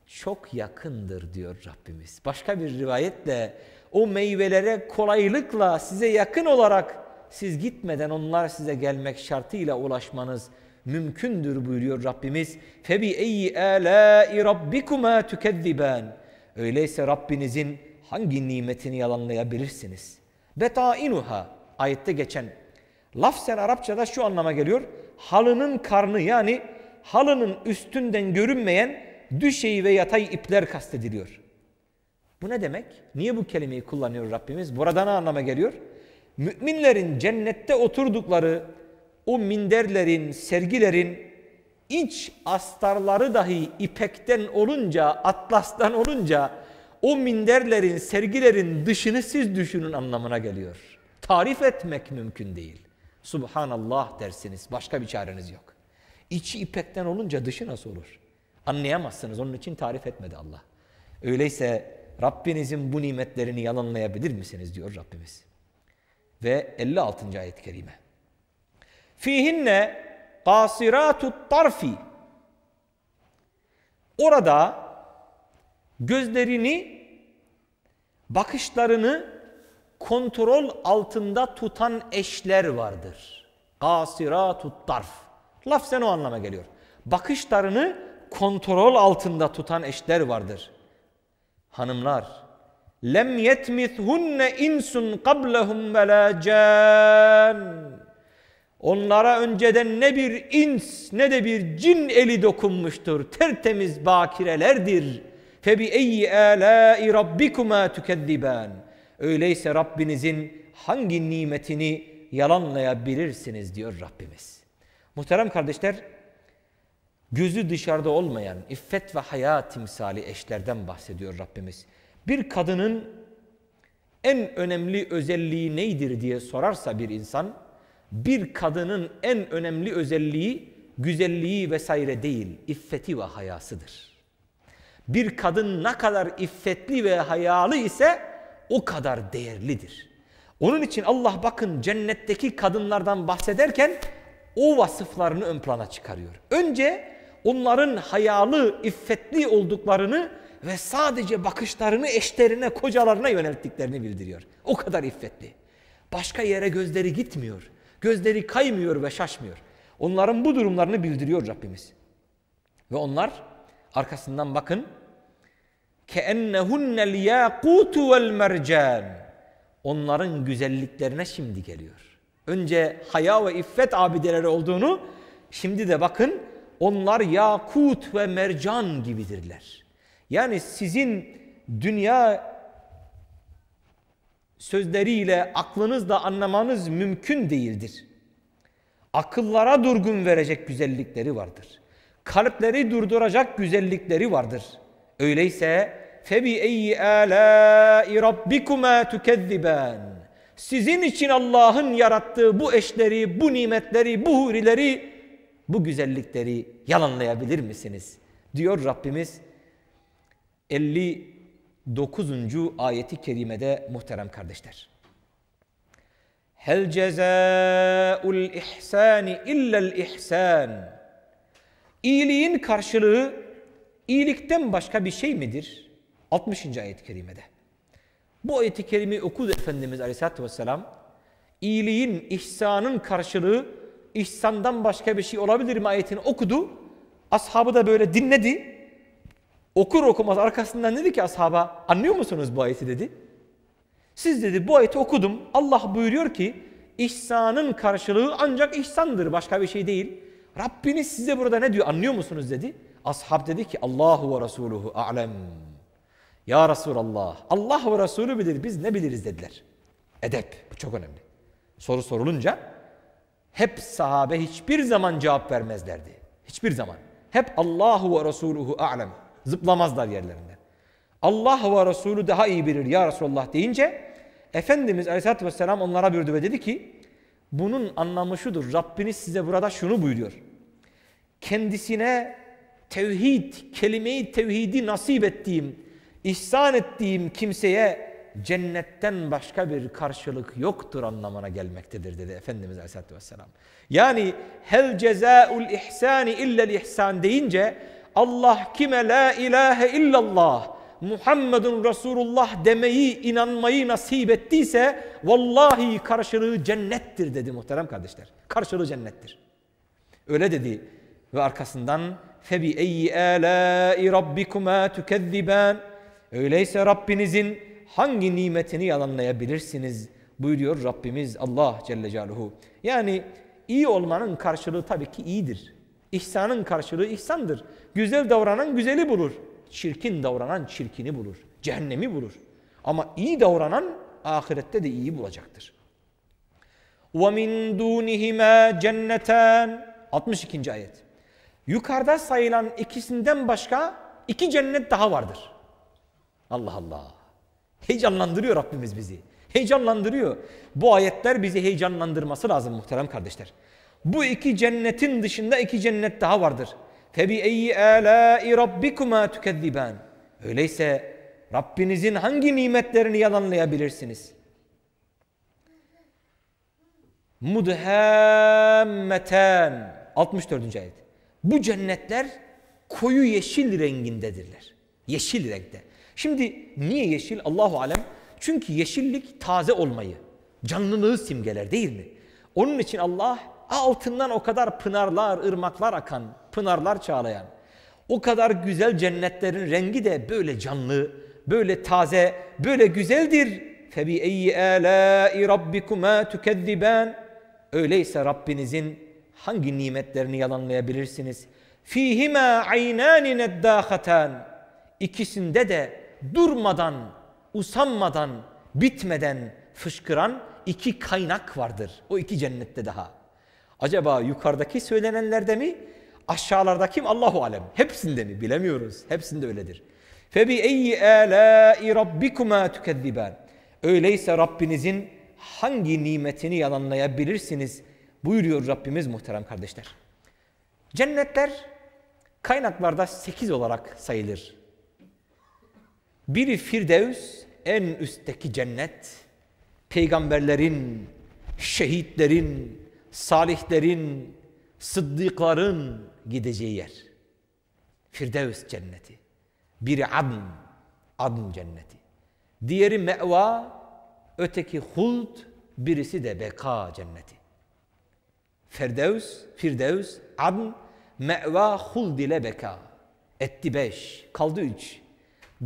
çok yakındır diyor Rabbimiz. Başka bir rivayetle o meyvelere kolaylıkla size yakın olarak siz gitmeden onlar size gelmek şartıyla ulaşmanız mümkündür buyuruyor Rabbimiz. Febi eyyi alai rabbikuma tukezziban. Öyleyse Rabbinizin hangi nimetini yalanlayabilirsiniz? Betainuha ayette geçen lafzen Arapçada şu anlama geliyor. Halının karnı yani halının üstünden görünmeyen düşeyi ve yatay ipler kastediliyor. Bu ne demek? Niye bu kelimeyi kullanıyor Rabbimiz? Burada ne anlama geliyor? Müminlerin cennette oturdukları o minderlerin, sergilerin iç astarları dahi ipekten olunca, atlastan olunca o minderlerin, sergilerin dışını siz düşünün anlamına geliyor. Tarif etmek mümkün değil. Subhanallah dersiniz. Başka bir çareniz yok. İçi ipekten olunca dışı nasıl olur? Anlayamazsınız. Onun için tarif etmedi Allah. Öyleyse Rabbinizin bu nimetlerini yalanlayabilir misiniz diyor Rabbimiz. Ve 56. ayet-i kerime. Fihinne kasiratu tarfi. Orada gözlerini bakışlarını kontrol altında tutan eşler vardır. Kasiratu tarf. Laf sen o anlama geliyor. Bakışlarını kontrol altında tutan eşler vardır. Hanımlar, lem yetmithunne insun qablahum ve Onlara önceden ne bir ins ne de bir cin eli dokunmuştur. Tertemiz bakirelerdir. Febi eyyi alai rabbikuma tukeddiban. Öyleyse Rabbinizin hangi nimetini yalanlayabilirsiniz diyor Rabbimiz. Muhterem kardeşler, gözü dışarıda olmayan iffet ve haya timsali eşlerden bahsediyor Rabbimiz. Bir kadının en önemli özelliği nedir diye sorarsa bir insan, bir kadının en önemli özelliği güzelliği vesaire değil, iffeti ve hayasıdır. Bir kadın ne kadar iffetli ve hayalı ise o kadar değerlidir. Onun için Allah bakın cennetteki kadınlardan bahsederken o vasıflarını ön plana çıkarıyor. Önce onların hayalı, iffetli olduklarını ve sadece bakışlarını eşlerine, kocalarına yönelttiklerini bildiriyor. O kadar iffetli. Başka yere gözleri gitmiyor. Gözleri kaymıyor ve şaşmıyor. Onların bu durumlarını bildiriyor Rabbimiz. Ve onlar arkasından bakın. كَاَنَّهُنَّ الْيَاقُوتُ وَالْمَرْجَانِ Onların güzelliklerine şimdi geliyor. Önce haya ve iffet abideleri olduğunu, şimdi de bakın onlar yakut ve mercan gibidirler. Yani sizin dünya sözleriyle aklınızla anlamanız mümkün değildir. Akıllara durgun verecek güzellikleri vardır. Kalpleri durduracak güzellikleri vardır. Öyleyse febi eyyi alai rabbikuma tukezziban. Sizin için Allah'ın yarattığı bu eşleri, bu nimetleri, bu hurileri, bu güzellikleri yalanlayabilir misiniz? Diyor Rabbimiz 50 9. ayeti kerimede muhterem kardeşler. Hel cezaul ihsani illel ihsan. İyiliğin karşılığı iyilikten başka bir şey midir? 60. ayet-i kerimede. Bu ayet-i kerimeyi okudu Efendimiz Aleyhisselatü Vesselam. İyiliğin, ihsanın karşılığı ihsandan başka bir şey olabilir mi ayetini okudu. Ashabı da böyle dinledi. Okur okumaz arkasından dedi ki ashaba anlıyor musunuz bu ayeti dedi. Siz dedi bu ayeti okudum. Allah buyuruyor ki ihsanın karşılığı ancak ihsandır başka bir şey değil. Rabbiniz size burada ne diyor anlıyor musunuz dedi. Ashab dedi ki Allahu ve Resuluhu alem. Ya Resulallah Allah ve Resulü bilir biz ne biliriz dediler. Edep bu çok önemli. Soru sorulunca hep sahabe hiçbir zaman cevap vermezlerdi. Hiçbir zaman. Hep Allahu ve Resuluhu alem. Zıplamazlar yerlerinden. Allah ve Resulü daha iyi bilir ya Resulullah deyince Efendimiz Aleyhisselatü Vesselam onlara bürdü ve dedi ki bunun anlamı şudur. Rabbiniz size burada şunu buyuruyor. Kendisine tevhid, kelimeyi tevhidi nasip ettiğim, ihsan ettiğim kimseye cennetten başka bir karşılık yoktur anlamına gelmektedir dedi Efendimiz Aleyhisselatü Vesselam. Yani hel cezaul ihsani illel ihsan deyince Allah kime la ilahe illallah Muhammedun Resulullah demeyi, inanmayı nasip ettiyse vallahi karşılığı cennettir dedi muhterem kardeşler. Karşılığı cennettir. Öyle dedi ve arkasından febi eyyi alai rabbikuma tukezziban. Öyleyse Rabbinizin hangi nimetini yalanlayabilirsiniz buyuruyor Rabbimiz Allah Celle Celaluhu. Yani iyi olmanın karşılığı tabii ki iyidir. İhsanın karşılığı ihsandır. Güzel davranan güzeli bulur. Çirkin davranan çirkini bulur. Cehennemi bulur. Ama iyi davranan ahirette de iyi bulacaktır. وَمِنْ دُونِهِمَا cenneten 62. ayet. Yukarıda sayılan ikisinden başka iki cennet daha vardır. Allah Allah. Heyecanlandırıyor Rabbimiz bizi. Heyecanlandırıyor. Bu ayetler bizi heyecanlandırması lazım muhterem kardeşler. Bu iki cennetin dışında iki cennet daha vardır. فَبِأَيِّ آلَاءِ Rabbikuma تُكَذِّبَانِ Öyleyse Rabbinizin hangi nimetlerini yalanlayabilirsiniz? Mudhammeten 64. ayet. Bu cennetler koyu yeşil rengindedirler. Yeşil renkte. Şimdi niye yeşil? Allahu alem. Çünkü yeşillik taze olmayı, canlılığı simgeler değil mi? Onun için Allah altından o kadar pınarlar, ırmaklar akan, pınarlar çağlayan. O kadar güzel cennetlerin rengi de böyle canlı, böyle taze, böyle güzeldir. Febi eyyi alai rabbikuma tukezziban. Öyleyse Rabbinizin hangi nimetlerini yalanlayabilirsiniz? Fihima aynani neddâhatan. İkisinde de durmadan, usanmadan, bitmeden fışkıran iki kaynak vardır. O iki cennette daha. Acaba yukarıdaki söylenenlerde mi? aşağılarda kim Allahu alem. Hepsinde mi? Bilemiyoruz. Hepsinde öyledir. Febi eyyi alai rabbikuma tukezziban. Öyleyse Rabbinizin hangi nimetini yalanlayabilirsiniz buyuruyor Rabbimiz muhterem kardeşler. Cennetler kaynaklarda sekiz olarak sayılır. Biri Firdevs, en üstteki cennet, peygamberlerin, şehitlerin, salihlerin, sıddıkların gideceği yer. Firdevs cenneti. Biri adn, adn cenneti. Diğeri meva, öteki huld, birisi de beka cenneti. Firdevs, Firdevs, adn, meva, huld ile beka. Etti beş, kaldı üç.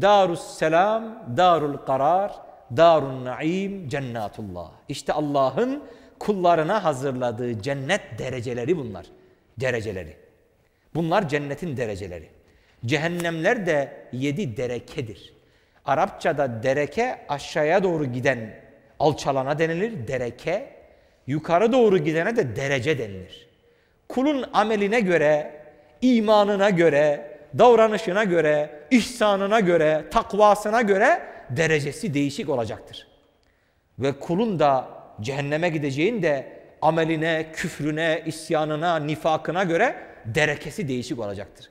Darus selam, darul karar, darun naim, cennatullah. İşte Allah'ın kullarına hazırladığı cennet dereceleri bunlar. Dereceleri. Bunlar cennetin dereceleri. Cehennemler de yedi derekedir. Arapçada dereke aşağıya doğru giden alçalana denilir. Dereke yukarı doğru gidene de derece denilir. Kulun ameline göre, imanına göre, davranışına göre, ihsanına göre, takvasına göre derecesi değişik olacaktır. Ve kulun da cehenneme gideceğin de ameline, küfrüne, isyanına, nifakına göre derekesi değişik olacaktır.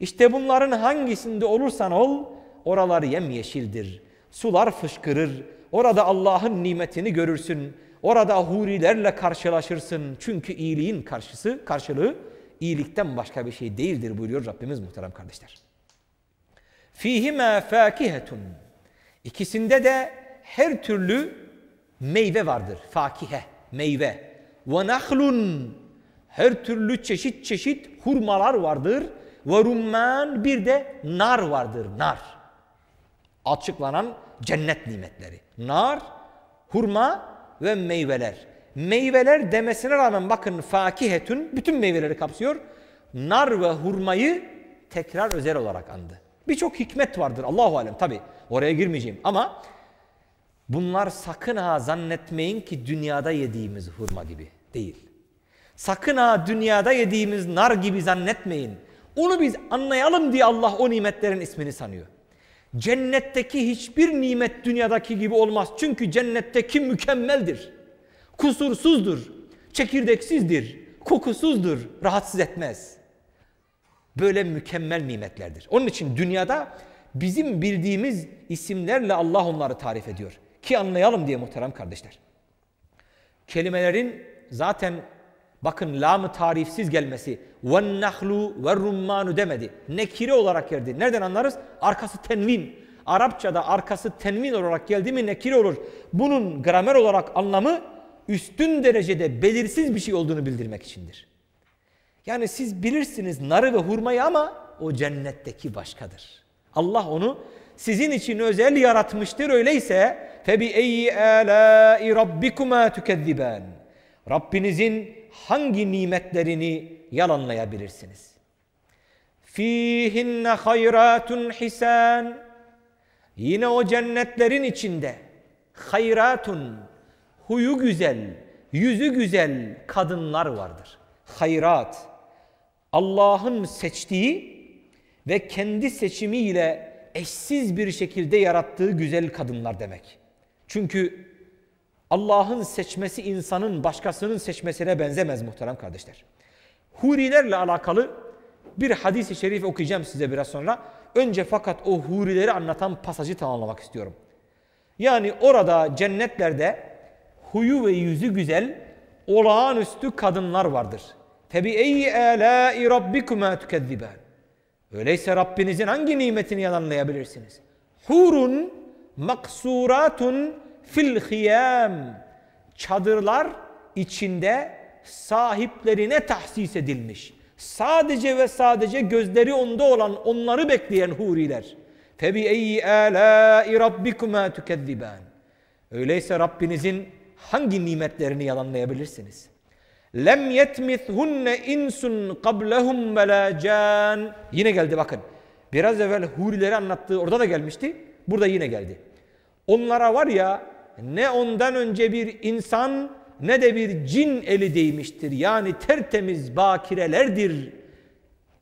İşte bunların hangisinde olursan ol, oralar yemyeşildir. Sular fışkırır. Orada Allah'ın nimetini görürsün. Orada hurilerle karşılaşırsın. Çünkü iyiliğin karşısı, karşılığı iyilikten başka bir şey değildir buyuruyor Rabbimiz muhterem kardeşler. Fihime fakihetun. İkisinde de her türlü meyve vardır. Fakihe, meyve. Ve nahlun her türlü çeşit çeşit hurmalar vardır. Ve rumman bir de nar vardır, nar. Açıklanan cennet nimetleri. Nar, hurma ve meyveler. Meyveler demesine rağmen bakın fakihetün bütün meyveleri kapsıyor. Nar ve hurmayı tekrar özel olarak andı. Birçok hikmet vardır Allahu alem tabi. Oraya girmeyeceğim ama Bunlar sakın ha zannetmeyin ki dünyada yediğimiz hurma gibi değil. Sakın ha dünyada yediğimiz nar gibi zannetmeyin. Onu biz anlayalım diye Allah o nimetlerin ismini sanıyor. Cennetteki hiçbir nimet dünyadaki gibi olmaz. Çünkü cennetteki mükemmeldir. Kusursuzdur, çekirdeksizdir, kokusuzdur, rahatsız etmez. Böyle mükemmel nimetlerdir. Onun için dünyada bizim bildiğimiz isimlerle Allah onları tarif ediyor. Ki anlayalım diye muhterem kardeşler. Kelimelerin zaten bakın lam tarifsiz gelmesi. ve nahlu ve rummanu demedi. Nekire olarak geldi. Nereden anlarız? Arkası tenvin. Arapçada arkası tenvin olarak geldi mi nekire olur. Bunun gramer olarak anlamı üstün derecede belirsiz bir şey olduğunu bildirmek içindir. Yani siz bilirsiniz narı ve hurmayı ama o cennetteki başkadır. Allah onu sizin için özel yaratmıştır öyleyse فَبِأَيِّ آلَاءِ رَبِّكُمَا تُكَذِّبَانِ Rabbinizin hangi nimetlerini yalanlayabilirsiniz? Fihinne hayratun hisan. Yine o cennetlerin içinde hayratun, huyu güzel, yüzü güzel kadınlar vardır. Hayrat, Allah'ın seçtiği ve kendi seçimiyle eşsiz bir şekilde yarattığı güzel kadınlar demek. Çünkü Allah'ın seçmesi insanın başkasının seçmesine benzemez muhterem kardeşler. Hurilerle alakalı bir hadisi şerif okuyacağım size biraz sonra. Önce fakat o hurileri anlatan pasajı tamamlamak istiyorum. Yani orada cennetlerde huyu ve yüzü güzel olağanüstü kadınlar vardır. Febi eyyi alâi rabbikuma tükezziben. Öyleyse Rabbinizin hangi nimetini yalanlayabilirsiniz? Hurun maksuratun fil hiyam. Çadırlar içinde sahiplerine tahsis edilmiş. Sadece ve sadece gözleri onda olan onları bekleyen huriler. Febi eyyi alâi rabbikuma tukezzibân. Öyleyse Rabbinizin hangi nimetlerini yalanlayabilirsiniz? Lem yetmithunne insun qablahum ve la Yine geldi bakın. Biraz evvel hurileri anlattığı orada da gelmişti. Burada yine geldi. Onlara var ya ne ondan önce bir insan ne de bir cin eli değmiştir. Yani tertemiz bakirelerdir.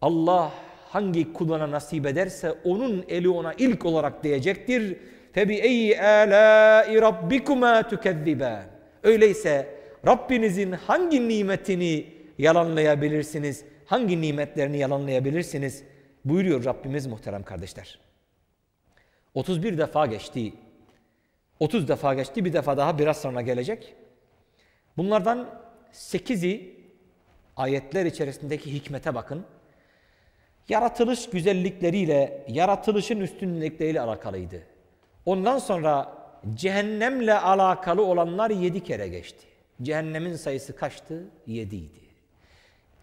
Allah hangi kuluna nasip ederse onun eli ona ilk olarak diyecektir. فَبِئَيِّ آلَاءِ رَبِّكُمَا تُكَذِّبَانِ Öyleyse Rabbinizin hangi nimetini yalanlayabilirsiniz? Hangi nimetlerini yalanlayabilirsiniz? Buyuruyor Rabbimiz muhterem kardeşler. 31 defa geçti 30 defa geçti, bir defa daha biraz sonra gelecek. Bunlardan 8'i ayetler içerisindeki hikmete bakın. Yaratılış güzellikleriyle, yaratılışın üstünlükleriyle alakalıydı. Ondan sonra cehennemle alakalı olanlar 7 kere geçti. Cehennemin sayısı kaçtı? 7'ydi.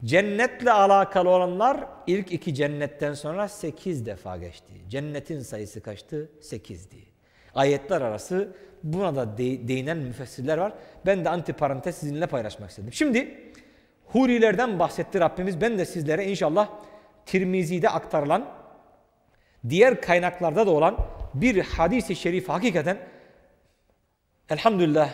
Cennetle alakalı olanlar ilk iki cennetten sonra 8 defa geçti. Cennetin sayısı kaçtı? 8'di ayetler arası buna da de, değinen müfessirler var. Ben de antiparantez sizinle paylaşmak istedim. Şimdi hurilerden bahsetti Rabbimiz. Ben de sizlere inşallah Tirmizi'de aktarılan diğer kaynaklarda da olan bir hadisi şerif hakikaten elhamdülillah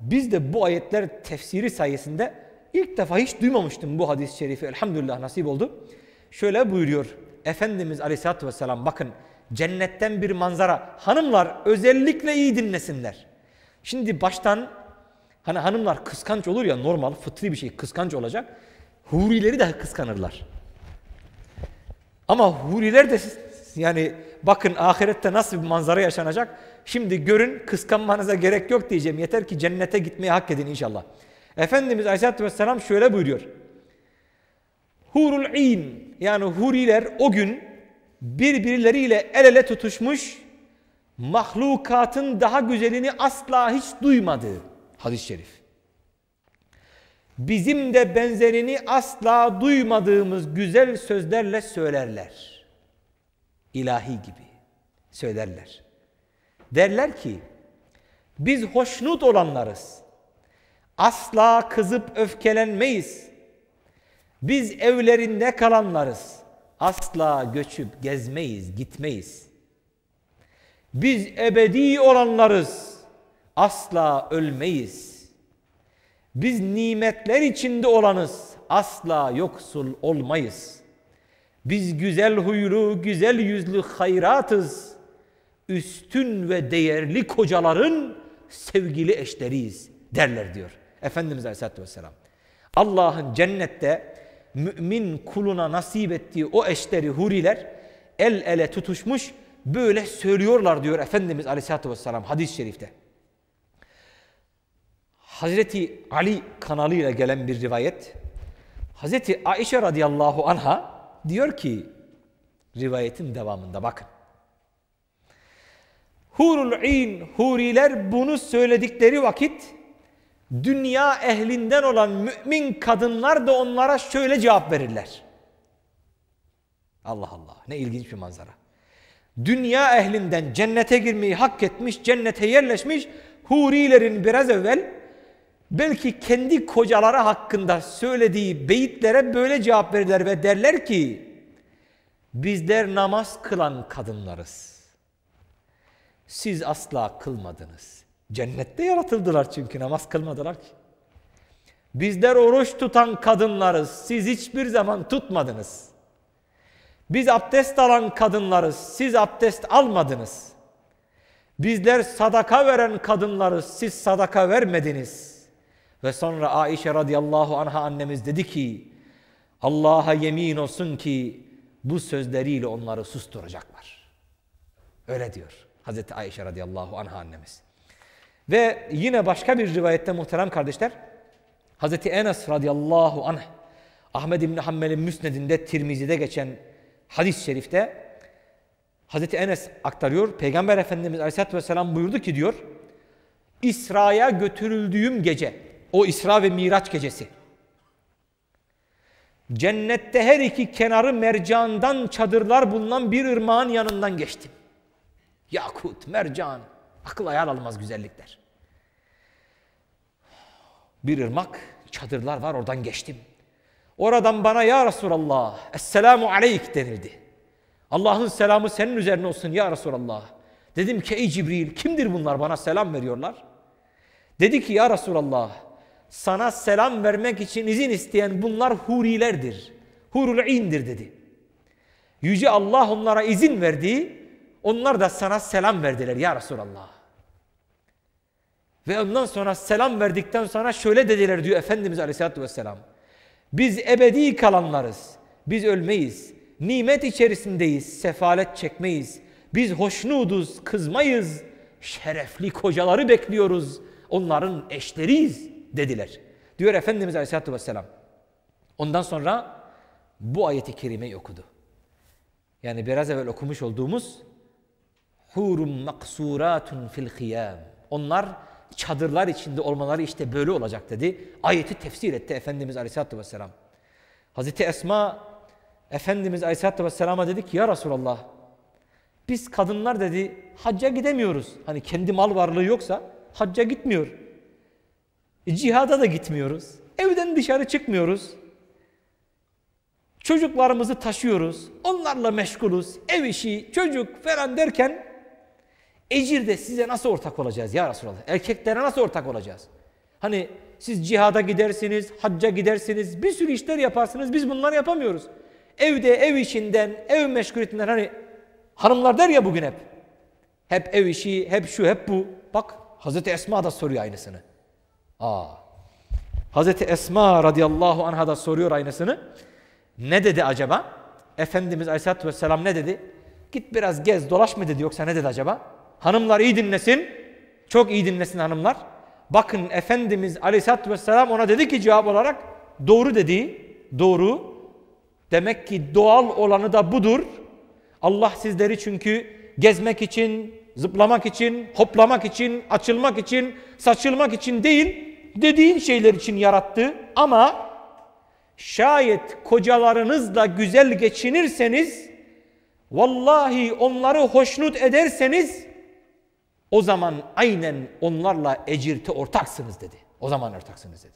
biz de bu ayetler tefsiri sayesinde ilk defa hiç duymamıştım bu hadis-i şerifi elhamdülillah nasip oldu. Şöyle buyuruyor Efendimiz Aleyhisselatü Vesselam bakın Cennetten bir manzara. Hanımlar özellikle iyi dinlesinler. Şimdi baştan hani hanımlar kıskanç olur ya normal fıtri bir şey kıskanç olacak. Hurileri de kıskanırlar. Ama huriler de yani bakın ahirette nasıl bir manzara yaşanacak. Şimdi görün kıskanmanıza gerek yok diyeceğim. Yeter ki cennete gitmeyi hak edin inşallah. Efendimiz Aleyhisselatü Vesselam şöyle buyuruyor. Hurul in yani huriler o gün birbirleriyle el ele tutuşmuş mahlukatın daha güzelini asla hiç duymadığı hadis-i şerif. Bizim de benzerini asla duymadığımız güzel sözlerle söylerler. İlahi gibi söylerler. Derler ki biz hoşnut olanlarız. Asla kızıp öfkelenmeyiz. Biz evlerinde kalanlarız Asla göçüp gezmeyiz, gitmeyiz. Biz ebedi olanlarız. Asla ölmeyiz. Biz nimetler içinde olanız. Asla yoksul olmayız. Biz güzel huylu, güzel yüzlü hayratız. Üstün ve değerli kocaların sevgili eşleriyiz derler diyor. Efendimiz Aleyhisselatü Vesselam. Allah'ın cennette mümin kuluna nasip ettiği o eşleri huriler el ele tutuşmuş böyle söylüyorlar diyor Efendimiz Aleyhisselatü Vesselam hadis-i şerifte. Hazreti Ali kanalıyla gelen bir rivayet. Hazreti Aişe radıyallahu anha diyor ki rivayetin devamında bakın. Hurul İn huriler bunu söyledikleri vakit dünya ehlinden olan mümin kadınlar da onlara şöyle cevap verirler. Allah Allah ne ilginç bir manzara. Dünya ehlinden cennete girmeyi hak etmiş, cennete yerleşmiş hurilerin biraz evvel belki kendi kocaları hakkında söylediği beyitlere böyle cevap verirler ve derler ki bizler namaz kılan kadınlarız. Siz asla kılmadınız. Cennette yaratıldılar çünkü namaz kılmadılar ki. Bizler oruç tutan kadınlarız. Siz hiçbir zaman tutmadınız. Biz abdest alan kadınlarız. Siz abdest almadınız. Bizler sadaka veren kadınlarız. Siz sadaka vermediniz. Ve sonra Aişe radıyallahu anha annemiz dedi ki Allah'a yemin olsun ki bu sözleriyle onları susturacaklar. Öyle diyor Hazreti Ayşe radıyallahu anha annemiz. Ve yine başka bir rivayette muhterem kardeşler Hazreti Enes radıyallahu anh Ahmed İbni Hanbel'in müsnedinde Tirmizi'de geçen hadis-i şerifte Hazreti Enes aktarıyor. Peygamber Efendimiz Aleyhisselatü Vesselam buyurdu ki diyor İsra'ya götürüldüğüm gece o İsra ve Miraç gecesi cennette her iki kenarı mercandan çadırlar bulunan bir ırmağın yanından geçtim. Yakut, mercan, Akıl ayar almaz güzellikler. Bir ırmak, çadırlar var oradan geçtim. Oradan bana ya Resulallah, Esselamu Aleyk denildi. Allah'ın selamı senin üzerine olsun ya Resulallah. Dedim ki ey Cibril kimdir bunlar bana selam veriyorlar? Dedi ki ya Resulallah sana selam vermek için izin isteyen bunlar hurilerdir. Hurul indir dedi. Yüce Allah onlara izin verdi. Onlar da sana selam verdiler ya Resulallah. Ve ondan sonra selam verdikten sonra şöyle dediler diyor Efendimiz Aleyhisselatü Vesselam. Biz ebedi kalanlarız. Biz ölmeyiz. Nimet içerisindeyiz. Sefalet çekmeyiz. Biz hoşnuduz, kızmayız. Şerefli kocaları bekliyoruz. Onların eşleriyiz dediler. Diyor Efendimiz Aleyhisselatü Vesselam. Ondan sonra bu ayeti kerimeyi okudu. Yani biraz evvel okumuş olduğumuz hurum maksuratun fil khiyam. Onlar çadırlar içinde olmaları işte böyle olacak dedi. Ayeti tefsir etti Efendimiz Aleyhisselatü Vesselam. Hazreti Esma Efendimiz Aleyhisselatü Vesselam'a dedi ki ya Resulallah biz kadınlar dedi hacca gidemiyoruz. Hani kendi mal varlığı yoksa hacca gitmiyor. E, cihada da gitmiyoruz. Evden dışarı çıkmıyoruz. Çocuklarımızı taşıyoruz. Onlarla meşgulüz. Ev işi, çocuk falan derken Ecir'de size nasıl ortak olacağız ya Resulallah? Erkeklere nasıl ortak olacağız? Hani siz cihada gidersiniz, hacca gidersiniz, bir sürü işler yaparsınız. Biz bunları yapamıyoruz. Evde, ev işinden, ev meşguliyetinden hani hanımlar der ya bugün hep. Hep ev işi, hep şu, hep bu. Bak Hazreti Esma da soruyor aynısını. Aa. Hazreti Esma radıyallahu anha da soruyor aynısını. Ne dedi acaba? Efendimiz Aleyhisselatü Vesselam ne dedi? Git biraz gez dolaş mı dedi yoksa ne dedi acaba? Hanımlar iyi dinlesin. Çok iyi dinlesin hanımlar. Bakın Efendimiz Aleyhisselatü Vesselam ona dedi ki cevap olarak doğru dediği doğru. Demek ki doğal olanı da budur. Allah sizleri çünkü gezmek için, zıplamak için, hoplamak için, açılmak için, saçılmak için değil, dediğin şeyler için yarattı. Ama şayet kocalarınızla güzel geçinirseniz, vallahi onları hoşnut ederseniz, o zaman aynen onlarla ecirte ortaksınız dedi. O zaman ortaksınız dedi.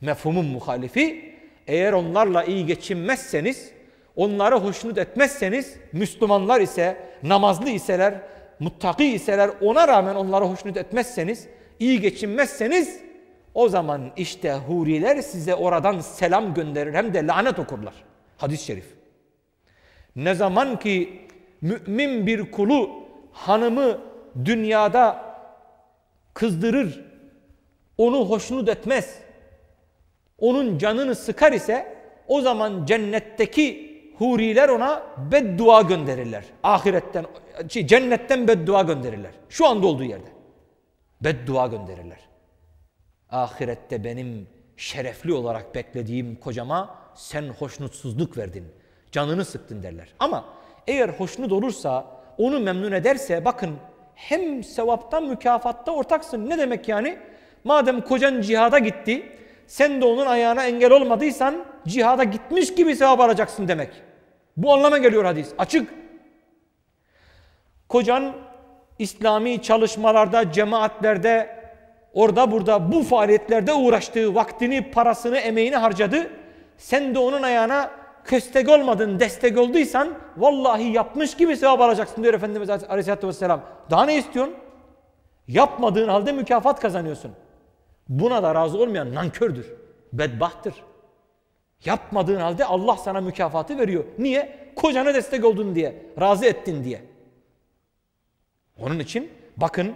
Mefhumun muhalifi eğer onlarla iyi geçinmezseniz, onlara hoşnut etmezseniz, Müslümanlar ise, namazlı iseler, muttaki iseler ona rağmen onlara hoşnut etmezseniz, iyi geçinmezseniz o zaman işte huriler size oradan selam gönderir hem de lanet okurlar. Hadis-i şerif. Ne zaman ki mümin bir kulu hanımı dünyada kızdırır, onu hoşnut etmez, onun canını sıkar ise o zaman cennetteki huriler ona beddua gönderirler. Ahiretten, şey, cennetten beddua gönderirler. Şu anda olduğu yerde. Beddua gönderirler. Ahirette benim şerefli olarak beklediğim kocama sen hoşnutsuzluk verdin. Canını sıktın derler. Ama eğer hoşnut olursa, onu memnun ederse bakın hem sevapta mükafatta ortaksın. Ne demek yani? Madem kocan cihada gitti, sen de onun ayağına engel olmadıysan cihada gitmiş gibi sevap alacaksın demek. Bu anlama geliyor hadis. Açık. Kocan İslami çalışmalarda, cemaatlerde, orada burada bu faaliyetlerde uğraştığı vaktini, parasını, emeğini harcadı. Sen de onun ayağına köstek olmadın, destek olduysan vallahi yapmış gibi sevap alacaksın diyor Efendimiz Aleyhisselatü Vesselam. Daha ne istiyorsun? Yapmadığın halde mükafat kazanıyorsun. Buna da razı olmayan nankördür, bedbahtır. Yapmadığın halde Allah sana mükafatı veriyor. Niye? Kocana destek oldun diye, razı ettin diye. Onun için bakın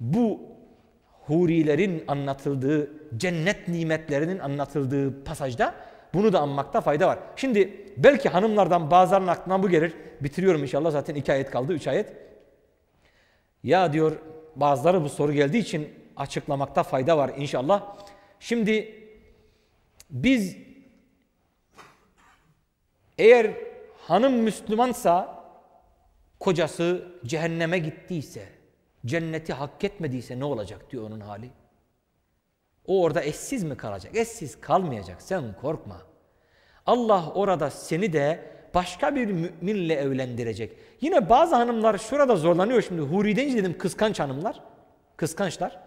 bu hurilerin anlatıldığı, cennet nimetlerinin anlatıldığı pasajda bunu da anmakta fayda var. Şimdi belki hanımlardan bazılarının aklına bu gelir. Bitiriyorum inşallah zaten iki ayet kaldı, üç ayet. Ya diyor bazıları bu soru geldiği için açıklamakta fayda var inşallah. Şimdi biz eğer hanım Müslümansa kocası cehenneme gittiyse, cenneti hak etmediyse ne olacak diyor onun hali. O orada eşsiz mi kalacak? Eşsiz kalmayacak. Sen korkma. Allah orada seni de başka bir müminle evlendirecek. Yine bazı hanımlar şurada zorlanıyor şimdi. Huri deyince dedim kıskanç hanımlar. Kıskançlar.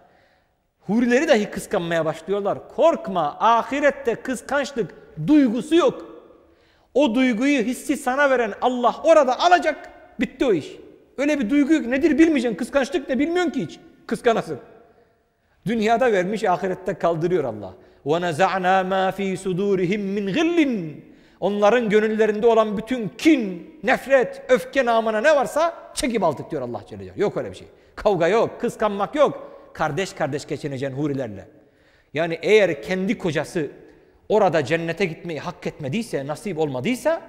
Hurileri dahi kıskanmaya başlıyorlar. Korkma ahirette kıskançlık duygusu yok. O duyguyu hissi sana veren Allah orada alacak. Bitti o iş. Öyle bir duygu yok. Nedir bilmeyeceksin. Kıskançlık ne bilmiyorsun ki hiç. Kıskanasın. Dünyada vermiş ahirette kaldırıyor Allah. وَنَزَعْنَا مَا ف۪ي سُدُورِهِمْ مِنْ غِلِّنْ Onların gönüllerinde olan bütün kin, nefret, öfke namına ne varsa çekip aldık diyor Allah Celle Celaluhu. Yok öyle bir şey. Kavga yok, kıskanmak yok. Kardeş kardeş geçineceğin hurilerle. Yani eğer kendi kocası orada cennete gitmeyi hak etmediyse, nasip olmadıysa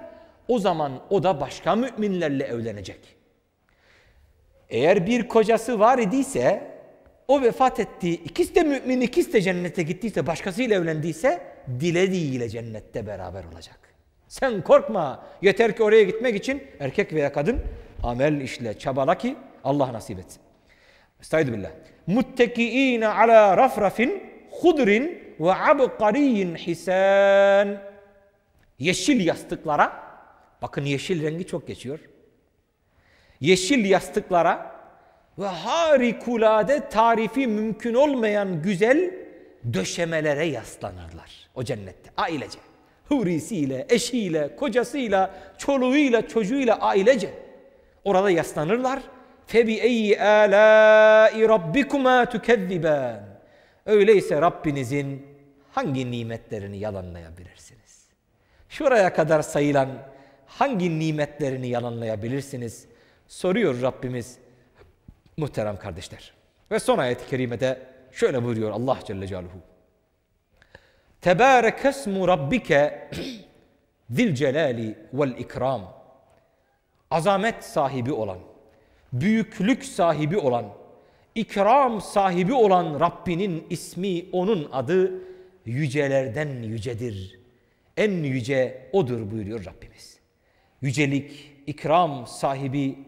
o zaman o da başka müminlerle evlenecek. Eğer bir kocası var idiyse o vefat ettiği ikisi de mümin ikisi de cennete gittiyse başkasıyla evlendiyse dilediğiyle cennette beraber olacak. Sen korkma yeter ki oraya gitmek için erkek veya kadın amel işle çabala ki Allah nasip etsin. Estaizu Muttekiine ala rafrafin hudrin ve abkariyin hisan. Yeşil yastıklara bakın yeşil rengi çok geçiyor. Yeşil yastıklara ve harikulade tarifi mümkün olmayan güzel döşemelere yaslanırlar o cennette ailece. Hurisiyle, eşiyle, kocasıyla, çoluğuyla, çocuğuyla ailece orada yaslanırlar. Febi eyyi alai rabbikuma tukezziban. Öyleyse Rabbinizin hangi nimetlerini yalanlayabilirsiniz? Şuraya kadar sayılan hangi nimetlerini yalanlayabilirsiniz? Soruyor Rabbimiz muhterem kardeşler. Ve son ayet-i kerimede şöyle buyuruyor Allah Celle Celaluhu. Tebârekesmu rabbike zil celali vel ikram. Azamet sahibi olan, büyüklük sahibi olan, ikram sahibi olan Rabbinin ismi onun adı yücelerden yücedir. En yüce odur buyuruyor Rabbimiz. Yücelik, ikram sahibi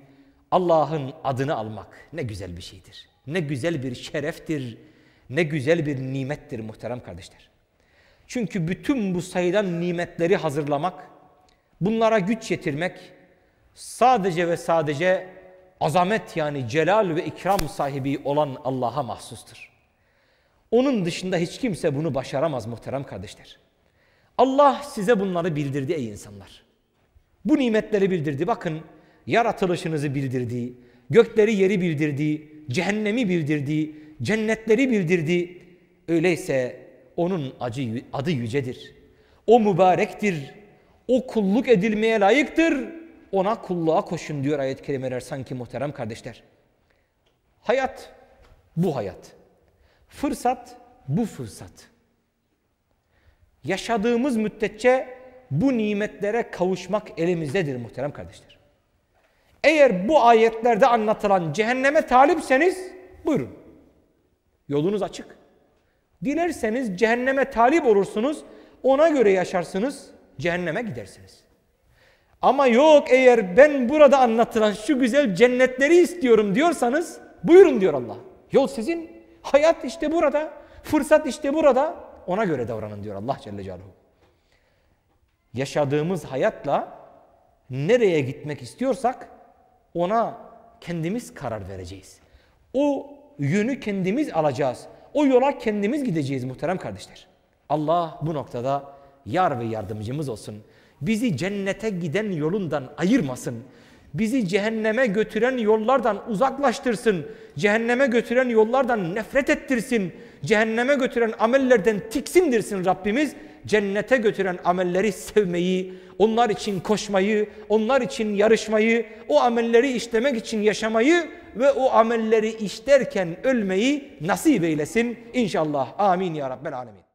Allah'ın adını almak ne güzel bir şeydir. Ne güzel bir şereftir. Ne güzel bir nimettir muhterem kardeşler. Çünkü bütün bu sayıdan nimetleri hazırlamak, bunlara güç yetirmek sadece ve sadece azamet yani celal ve ikram sahibi olan Allah'a mahsustur. Onun dışında hiç kimse bunu başaramaz muhterem kardeşler. Allah size bunları bildirdi ey insanlar. Bu nimetleri bildirdi. Bakın yaratılışınızı bildirdiği, gökleri yeri bildirdiği, cehennemi bildirdiği, cennetleri bildirdiği, öyleyse onun acı, adı yücedir. O mübarektir. O kulluk edilmeye layıktır. Ona kulluğa koşun diyor ayet-i kerimeler sanki muhterem kardeşler. Hayat bu hayat. Fırsat bu fırsat. Yaşadığımız müddetçe bu nimetlere kavuşmak elimizdedir muhterem kardeşler. Eğer bu ayetlerde anlatılan cehenneme talipseniz buyurun. Yolunuz açık. Dilerseniz cehenneme talip olursunuz. Ona göre yaşarsınız. Cehenneme gidersiniz. Ama yok eğer ben burada anlatılan şu güzel cennetleri istiyorum diyorsanız buyurun diyor Allah. Yol sizin. Hayat işte burada. Fırsat işte burada. Ona göre davranın diyor Allah Celle Celaluhu. Yaşadığımız hayatla nereye gitmek istiyorsak ona kendimiz karar vereceğiz. O yönü kendimiz alacağız. O yola kendimiz gideceğiz muhterem kardeşler. Allah bu noktada yar ve yardımcımız olsun. Bizi cennete giden yolundan ayırmasın. Bizi cehenneme götüren yollardan uzaklaştırsın. Cehenneme götüren yollardan nefret ettirsin. Cehenneme götüren amellerden tiksindirsin Rabbimiz. Cennete götüren amelleri sevmeyi, onlar için koşmayı, onlar için yarışmayı, o amelleri işlemek için yaşamayı ve o amelleri işlerken ölmeyi nasip eylesin. İnşallah. Amin ya Rabbel Alemin.